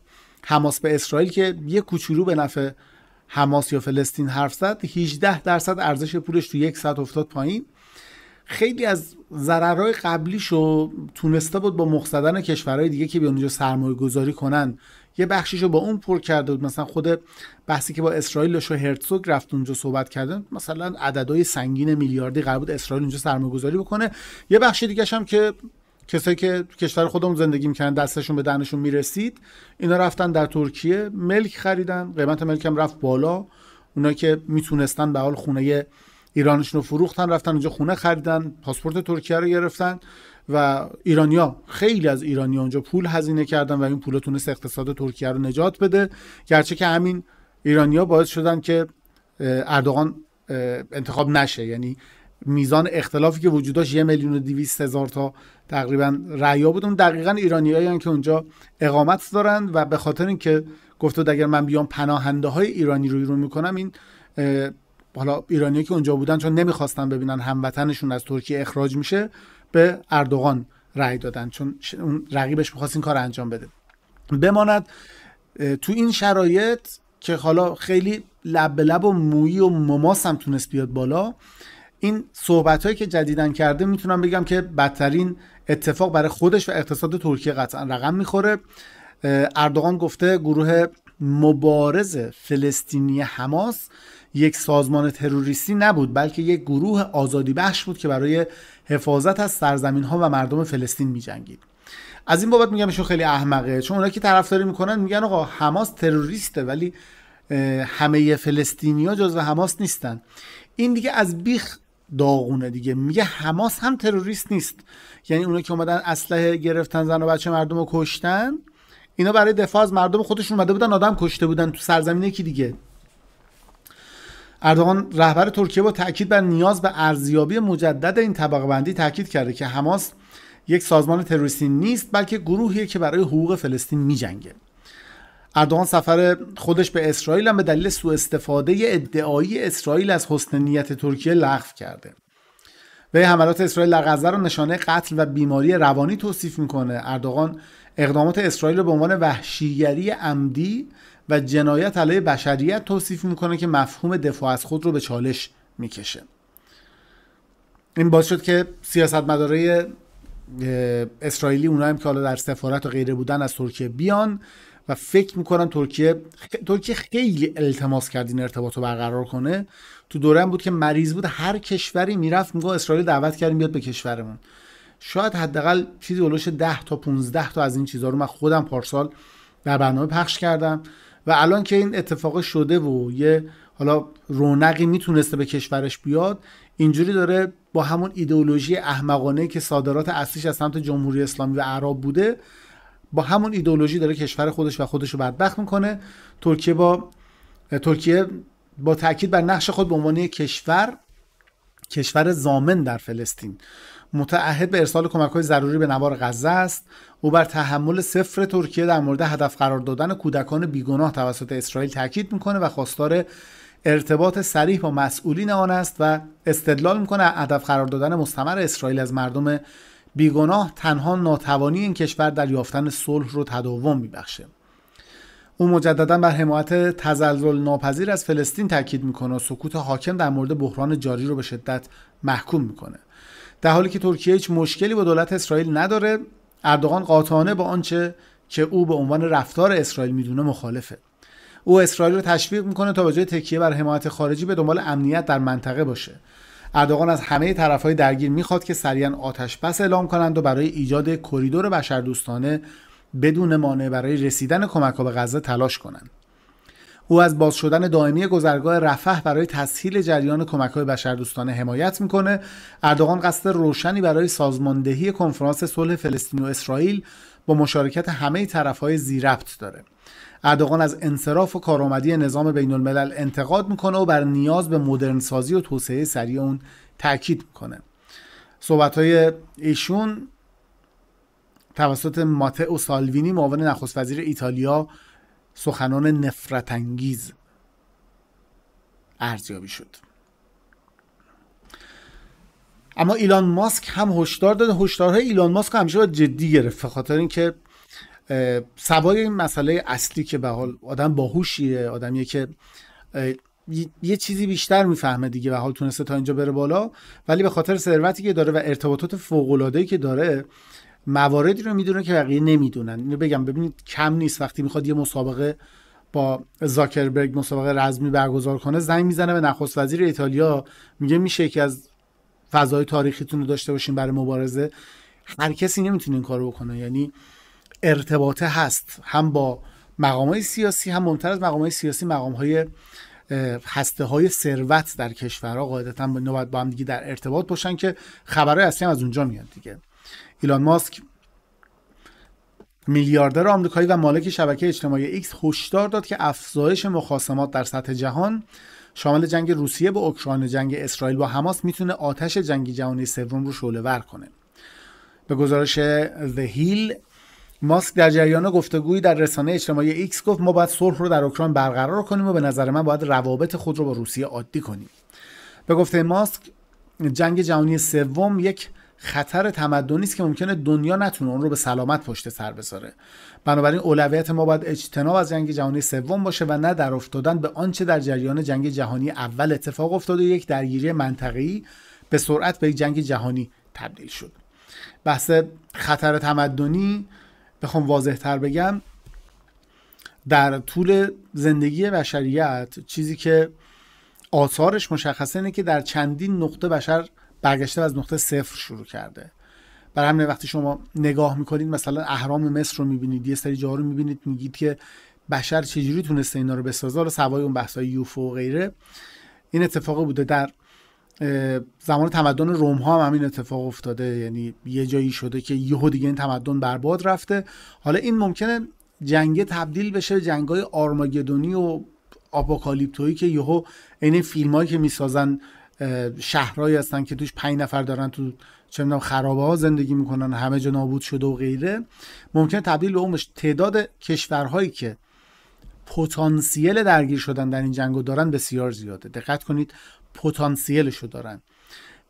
حماس به اسرائیل که یه کوچولو به نفع حماس یا فلسطین حرف زد 18 درصد ارزش پولش تو یک ساعت افتاد پایین خیلی از ضررهای رو تونسته بود با مقصدن کشورهای دیگه که به اونجا سرمایه گذاری کنن یه رو با اون پر کرده بود مثلا خود بحثی که با اسرائیل و هرتسوگ رفت اونجا صحبت کردن مثلا عددهای سنگین میلیاردی قرار بود اسرائیل اونجا سرمایه گذاری بکنه یه بخش دیگه هم که کسایی که کشور خودمون زندگی میکنن دستشون به دهنشون میرسید اینا رفتن در ترکیه ملک خریدن قیمت ملک هم رفت بالا اونا که میتونستن به حال خونه ایرانشون رو فروختن رفتن اونجا خونه خریدن پاسپورت ترکیه رو گرفتن و ایرانیا خیلی از ایرانی اونجا پول هزینه کردن و این پول تونست اقتصاد ترکیه رو نجات بده گرچه که همین ایرانیا باعث شدن که اردوغان انتخاب نشه یعنی میزان اختلافی که وجود داشت یه میلیون و هزار تا تقریبا ریا بود اون دقیقا ایرانیایی که اونجا اقامت دارن و به خاطر اینکه گفته اگر من بیام پناهنده های ایرانی رو رو میکنم این حالا ایرانی که اونجا بودن چون نمیخواستن ببینن هموطنشون از ترکیه اخراج میشه به اردوغان رأی دادن چون اون رقیبش میخواست این کار انجام بده بماند تو این شرایط که حالا خیلی لب لب و مویی و مماس هم تونست بیاد بالا این صحبت هایی که جدیدن کرده میتونم بگم که بدترین اتفاق برای خودش و اقتصاد ترکیه قطعا رقم میخوره اردوغان گفته گروه مبارز فلسطینی حماس یک سازمان تروریستی نبود بلکه یک گروه آزادی بخش بود که برای حفاظت از سرزمین ها و مردم فلسطین می از این بابت میگم ایشون خیلی احمقه چون اونا که طرفداری میکنن میگن آقا حماس تروریسته ولی همه ها جزو حماس نیستن این دیگه از بیخ داغونه دیگه میگه حماس هم تروریست نیست یعنی اونا که اومدن اسلحه گرفتن زن و بچه مردم رو کشتن اینا برای دفاع از مردم خودشون اومده بودن آدم کشته بودن تو سرزمین یکی دیگه اردوغان رهبر ترکیه با تاکید بر نیاز به ارزیابی مجدد این طبقه بندی تاکید کرده که حماس یک سازمان تروریستی نیست بلکه گروهیه که برای حقوق فلسطین میجنگه اردوغان سفر خودش به اسرائیل هم به دلیل سوء استفاده ادعایی اسرائیل از حسن نیت ترکیه لغو کرده وی حملات اسرائیل در غزه رو نشانه قتل و بیماری روانی توصیف میکنه اردوغان اقدامات اسرائیل را به عنوان وحشیگری عمدی و جنایت علیه بشریت توصیف میکنه که مفهوم دفاع از خود رو به چالش میکشه این باعث شد که سیاستمدارای اسرائیلی هم که حالا در سفارت و غیره بودن از ترکیه بیان و فکر میکنم ترکیه ترکیه خیلی التماس کرد این ارتباط رو برقرار کنه تو دورم بود که مریض بود هر کشوری میرفت میگو اسرائیل دعوت کردیم بیاد به کشورمون شاید حداقل چیزی اولش 10 تا 15 تا از این چیزها رو من خودم پارسال در برنامه پخش کردم و الان که این اتفاق شده و یه حالا رونقی میتونسته به کشورش بیاد اینجوری داره با همون ایدئولوژی احمقانه که صادرات اصلیش از سمت جمهوری اسلامی و عرب بوده با همون ایدولوژی داره کشور خودش و خودش رو بدبخت میکنه ترکیه با ترکیه با تاکید بر نقش خود به عنوان کشور کشور زامن در فلسطین متعهد به ارسال کمک های ضروری به نوار غزه است او بر تحمل صفر ترکیه در مورد هدف قرار دادن کودکان بیگناه توسط اسرائیل تاکید میکنه و خواستار ارتباط سریح با مسئولین آن است و استدلال میکنه هدف قرار دادن مستمر اسرائیل از مردم بیگناه تنها ناتوانی این کشور در یافتن صلح رو تداوم میبخشه او مجددا بر حمایت تزلزل ناپذیر از فلسطین تاکید میکنه و سکوت حاکم در مورد بحران جاری رو به شدت محکوم میکنه در حالی که ترکیه هیچ مشکلی با دولت اسرائیل نداره اردوغان قاطعانه با آنچه که او به عنوان رفتار اسرائیل میدونه مخالفه او اسرائیل رو تشویق میکنه تا به جای تکیه بر حمایت خارجی به دنبال امنیت در منطقه باشه اردوغان از همه های درگیر میخواد که سریعا آتش بس اعلام کنند و برای ایجاد کریدور بشردوستانه بدون مانع برای رسیدن کمک ها به غزه تلاش کنند او از باز شدن دائمی گذرگاه رفح برای تسهیل جریان کمک‌های بشردوستانه حمایت میکنه اردوغان قصد روشنی برای سازماندهی کنفرانس صلح فلسطین و اسرائیل با مشارکت همه طرفهای زیربط داره اردوغان از انصراف و کارآمدی نظام بین الملل انتقاد میکنه و بر نیاز به مدرن سازی و توسعه سریع اون تاکید میکنه صحبت های ایشون توسط ماتئو سالوینی معاون نخست وزیر ایتالیا سخنان نفرت انگیز ارزیابی شد اما ایلان ماسک هم هشدار داده هشدارهای ایلان ماسک همیشه باید جدی گرفت به خاطر اینکه سوای این مسئله اصلی که به حال آدم باهوشیه آدمیه که یه چیزی بیشتر میفهمه دیگه به حال تونسته تا اینجا بره بالا ولی به خاطر ثروتی که داره و ارتباطات فوق که داره مواردی رو میدونه که بقیه نمیدونن اینو بگم ببینید کم نیست وقتی میخواد یه مسابقه با زاکربرگ مسابقه رزمی برگزار کنه زنگ میزنه به نخست وزیر ایتالیا میگه میشه یکی از فضای تاریخیتون رو داشته باشین برای مبارزه هر کسی نمیتونه این کارو بکنه یعنی ارتباطه هست هم با مقام های سیاسی هم ممتر از مقام های سیاسی مقام های هسته های ثروت در کشورها قاعدتا نوبت با هم دیگه در ارتباط باشن که خبرای اصلی هم از اونجا میاد دیگه ایلان ماسک میلیاردر آمریکایی و مالک شبکه اجتماعی ایکس هشدار داد که افزایش مخاسمات در سطح جهان شامل جنگ روسیه با اوکراین جنگ اسرائیل با حماس میتونه آتش جنگی جهانی سوم رو شعله ور کنه به گزارش The هیل ماسک در جریان گفتگویی در رسانه اجتماعی ایکس گفت ما باید صلح رو در اوکراین برقرار کنیم و به نظر من باید روابط خود رو با روسیه عادی کنیم به گفته ماسک جنگ جهانی سوم یک خطر تمدنی است که ممکنه دنیا نتونه اون رو به سلامت پشت سر بذاره بنابراین اولویت ما باید اجتناب از جنگ جهانی سوم باشه و نه در افتادن به آنچه در جریان جنگ جهانی اول اتفاق افتاد و یک درگیری منطقی به سرعت به یک جنگ جهانی تبدیل شد بحث خطر تمدنی بخوام واضح تر بگم در طول زندگی بشریت چیزی که آثارش مشخصه اینه که در چندین نقطه بشر برگشته از نقطه صفر شروع کرده برای همین وقتی شما نگاه میکنید مثلا اهرام مصر رو میبینید یه سری جاها رو میبینید میگید که بشر چجوری تونسته اینا رو بسازه حالا سوای اون بحثای یوفو و غیره این اتفاق بوده در زمان تمدن روم ها هم این اتفاق افتاده یعنی یه جایی شده که یهو دیگه این تمدن برباد رفته حالا این ممکنه جنگه تبدیل بشه جنگای آرماگدونی و آپوکالیپتویی که یهو عین فیلمایی که میسازن شهرهایی هستن که توش پنج نفر دارن تو چه خرابه ها زندگی میکنن همه جا نابود شده و غیره ممکن تبدیل به عمش تعداد کشورهایی که پتانسیل درگیر شدن در این جنگ دارن بسیار زیاده دقت کنید پتانسیلشو دارن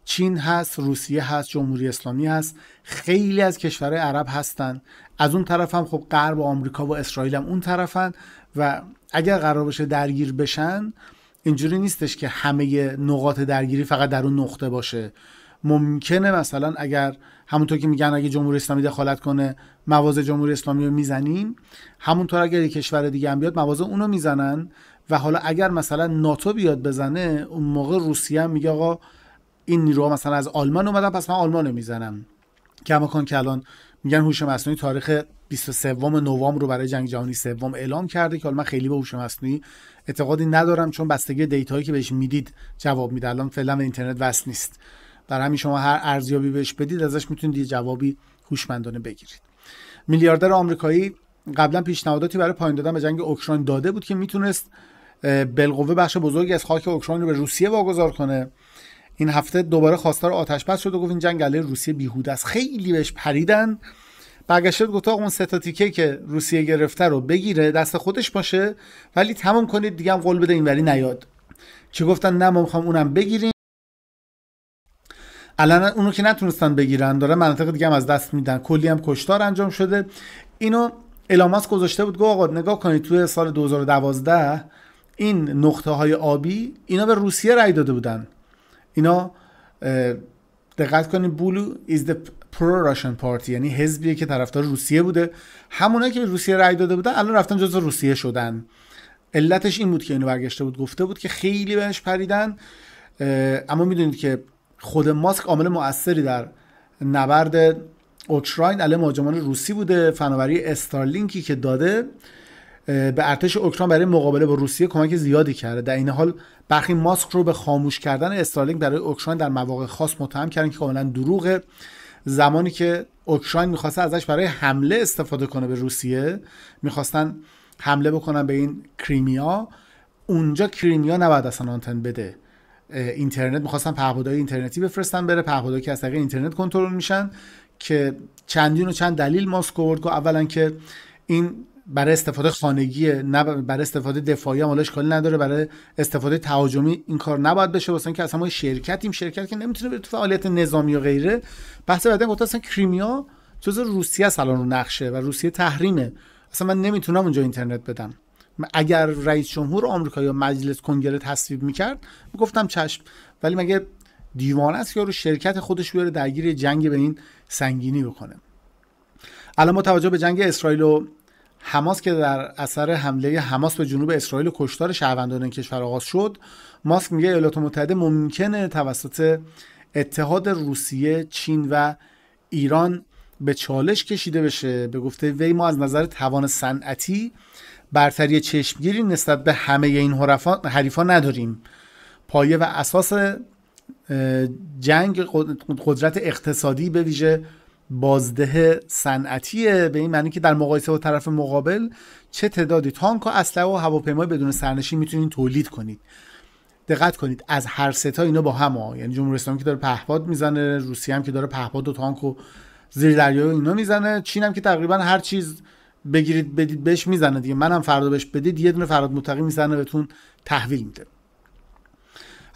چین هست روسیه هست جمهوری اسلامی هست خیلی از کشورهای عرب هستن از اون طرف هم خب غرب و آمریکا و اسرائیل هم اون طرفن و اگر قرار باشه درگیر بشن اینجوری نیستش که همه نقاط درگیری فقط در اون نقطه باشه ممکنه مثلا اگر همونطور که میگن اگه جمهوری اسلامی دخالت کنه موازه جمهوری اسلامی رو میزنیم همونطور اگر یک کشور دیگه هم بیاد موازه اون رو میزنن و حالا اگر مثلا ناتو بیاد بزنه اون موقع روسیه هم میگه آقا این نیروها مثلا از آلمان اومدن پس من آلمان رو میزنم کماکان که الان میگن هوش مصنوعی تاریخ 23 نوامبر رو برای جنگ جهانی سوم اعلام کرده که حالا من خیلی به هوش مصنوعی اعتقادی ندارم چون بستگی دیتایی که بهش میدید جواب میده الان فعلا اینترنت وصل نیست برای همین شما هر ارزیابی بهش بدید ازش میتونید یه جوابی هوشمندانه بگیرید میلیاردر آمریکایی قبلا پیشنهاداتی برای پایین دادن به جنگ اوکراین داده بود که میتونست بلقوه بخش بزرگی از خاک اوکراین رو به روسیه واگذار کنه این هفته دوباره خواستار آتش بس شد و گفت این جنگله روسیه بیهوده است خیلی بهش پریدن برگشت گفت اون سه تیکه که روسیه گرفته رو بگیره دست خودش باشه ولی تمام کنید دیگه هم قول بده اینوری نیاد که گفتن نه ما میخوام اونم بگیریم الان اونو که نتونستن بگیرن داره مناطق دیگه هم از دست میدن کلی هم کشتار انجام شده اینو الاماس گذاشته بود گفت آقا نگاه کنید توی سال 2012 این نقطه های آبی اینا به روسیه رای داده بودن اینا دقت کنید بولو از the پرو راشن پارتی یعنی حزبیه که طرفدار روسیه بوده همونایی که به روسیه رأی داده بودن الان رفتن جزو روسیه شدن علتش این بود که اینو برگشته بود گفته بود که خیلی بهش پریدن اما میدونید که خود ماسک عامل موثری در نبرد اوکراین علیه مهاجمان روسی بوده فناوری استارلینکی که داده به ارتش اوکراین برای مقابله با روسیه کمک زیادی کرده در این حال برخی ماسک رو به خاموش کردن استرالینگ برای اوکراین در مواقع خاص متهم کردن که کاملا دروغه زمانی که اوکراین میخواسته ازش برای حمله استفاده کنه به روسیه میخواستن حمله بکنن به این کریمیا اونجا کریمیا نباید اصلا آنتن بده اینترنت میخواستن پهپادهای اینترنتی بفرستن بره پهپادهایی که از اینترنت کنترل میشن که چندین و چند دلیل ماسک آورد که اولا که این برای استفاده خانگی نه برای استفاده دفاعی هم کاری نداره برای استفاده تهاجمی این کار نباید بشه واسه اینکه اصلا ما شرکتیم شرکت که نمیتونه به فعالیت نظامی و غیره بحث بعدن گفت اصلا کریمیا جزء روسیه است الان رو نقشه و روسیه تحریمه اصلا من نمیتونم اونجا اینترنت بدم اگر رئیس جمهور آمریکا یا مجلس کنگره تصویب میکرد میگفتم چشم ولی مگه دیوانه است یا رو شرکت خودش بیاره درگیر جنگ به این سنگینی بکنه الان با توجه به جنگ اسرائیل و حماس که در اثر حمله حماس به جنوب اسرائیل و کشتار شهروندان این کشور آغاز شد ماسک میگه ایالات متحده ممکنه توسط اتحاد روسیه، چین و ایران به چالش کشیده بشه به گفته وی ما از نظر توان صنعتی برتری چشمگیری نسبت به همه این حریفا نداریم پایه و اساس جنگ قدرت اقتصادی به ویژه بازده صنعتی به این معنی که در مقایسه با طرف مقابل چه تعدادی تانک و اسلحه و هواپیمای بدون سرنشین میتونید تولید کنید دقت کنید از هر ستا اینا با هم ها. یعنی جمهوری اسلامی که داره پهپاد میزنه روسیه هم که داره پهپاد و تانک و زیر دریای اینا میزنه چین هم که تقریبا هر چیز بگیرید بدید بهش میزنه دیگه منم فردا بهش بدید یه دونه فراد متقی میزنه بهتون تحویل میده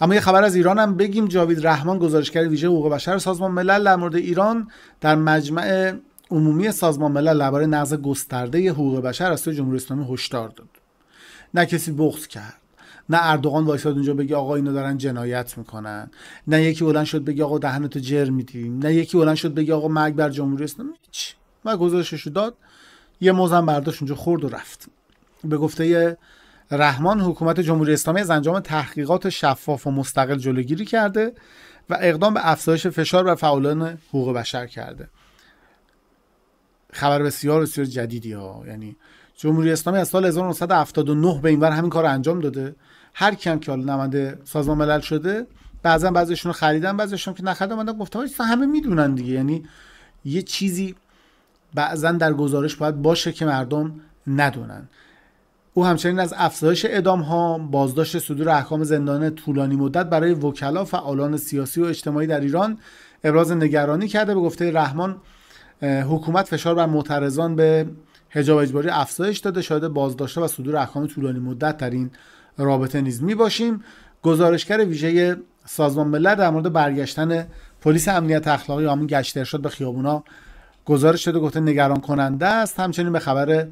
اما یه خبر از ایران هم بگیم جاوید رحمان گزارشگر ویژه حقوق بشر سازمان ملل در مورد ایران در مجمع عمومی سازمان ملل درباره نقض گسترده حقوق بشر از سوی جمهوری اسلامی هشدار داد نه کسی بغض کرد نه اردوغان وایساد اونجا بگی آقا اینو دارن جنایت میکنن نه یکی بلند شد بگی آقا دهنتو جر میدیم نه یکی بلند شد بگی آقا مرگ بر جمهوری اسلامی و گزارششو داد یه موزم برداشت اونجا خورد و رفت به گفته رحمان حکومت جمهوری اسلامی از انجام تحقیقات شفاف و مستقل جلوگیری کرده و اقدام به افزایش فشار بر فعالان حقوق بشر کرده خبر بسیار بسیار جدیدی ها یعنی جمهوری اسلامی از سال 1979 به این اینور همین کار انجام داده هر کیم که حالا نماینده سازمان ملل شده بعضا بعضیشون رو خریدن بعضیشون که نخریدن من گفتم همه میدونن دیگه یعنی یه چیزی بعضا در گزارش باید باشه که مردم ندونن او همچنین از افزایش ادام ها، بازداشت صدور احکام زندان طولانی مدت برای وکلا، فعالان سیاسی و اجتماعی در ایران ابراز نگرانی کرده به گفته رحمان حکومت فشار بر معترضان به حجاب اجباری افزایش داده شاید بازداشت و صدور احکام طولانی مدت در این رابطه نیز می باشیم گزارشگر ویژه سازمان ملل در مورد برگشتن پلیس امنیت اخلاقی همین گشت ارشاد به خیابونا گزارش شده گفته نگران کننده است همچنین به خبر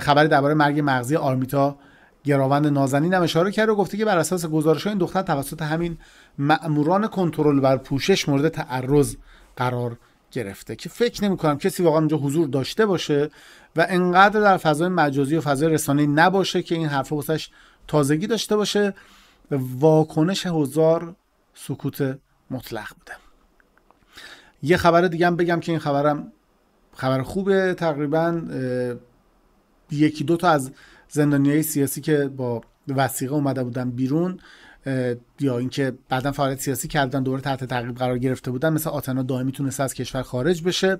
خبر درباره مرگ مغزی آرمیتا گراوند نازنین هم اشاره کرد و گفته که بر اساس گزارش این دختر توسط همین مأموران کنترل بر پوشش مورد تعرض قرار گرفته که فکر نمی کنم کسی واقعا اونجا حضور داشته باشه و انقدر در فضای مجازی و فضای رسانه نباشه که این حرف واسش تازگی داشته باشه واکنش هزار سکوت مطلق بوده یه خبر دیگه هم بگم که این خبرم خبر خوبه تقریبا یکی دو تا از زندانی سیاسی که با وسیقه اومده بودن بیرون یا اینکه بعدا فعالیت سیاسی کردن دوباره تحت تعقیب قرار گرفته بودن مثل آتنا دائمی تونسته از کشور خارج بشه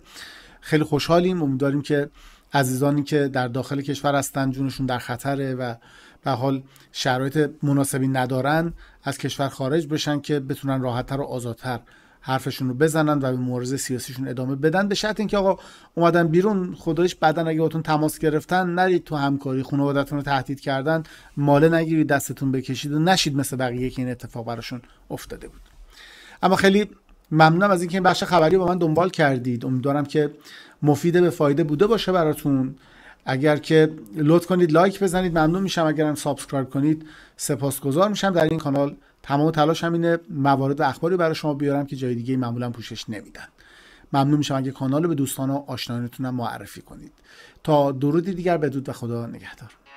خیلی خوشحالیم امیدواریم که عزیزانی که در داخل کشور هستن جونشون در خطره و به حال شرایط مناسبی ندارن از کشور خارج بشن که بتونن راحتتر و آزادتر حرفشون رو بزنن و به مبارزه سیاسیشون ادامه بدن به شرط اینکه آقا اومدن بیرون خدایش بعدا اگه باتون تماس گرفتن نرید تو همکاری خانوادتون رو تهدید کردن ماله نگیرید دستتون بکشید و نشید مثل بقیه که این اتفاق براشون افتاده بود اما خیلی ممنونم از اینکه این بخش خبری با من دنبال کردید امیدوارم که مفید به فایده بوده باشه براتون اگر که لطف کنید لایک بزنید ممنون میشم اگرم سابسکرایب کنید سپاسگزار میشم در این کانال تمام تلاش اینه موارد و اخباری برای شما بیارم که جای دیگه معمولا پوشش نمیدن ممنون میشم اگه کانال رو به دوستان و آشنایانتون معرفی کنید تا درودی دیگر بدود و خدا نگهدار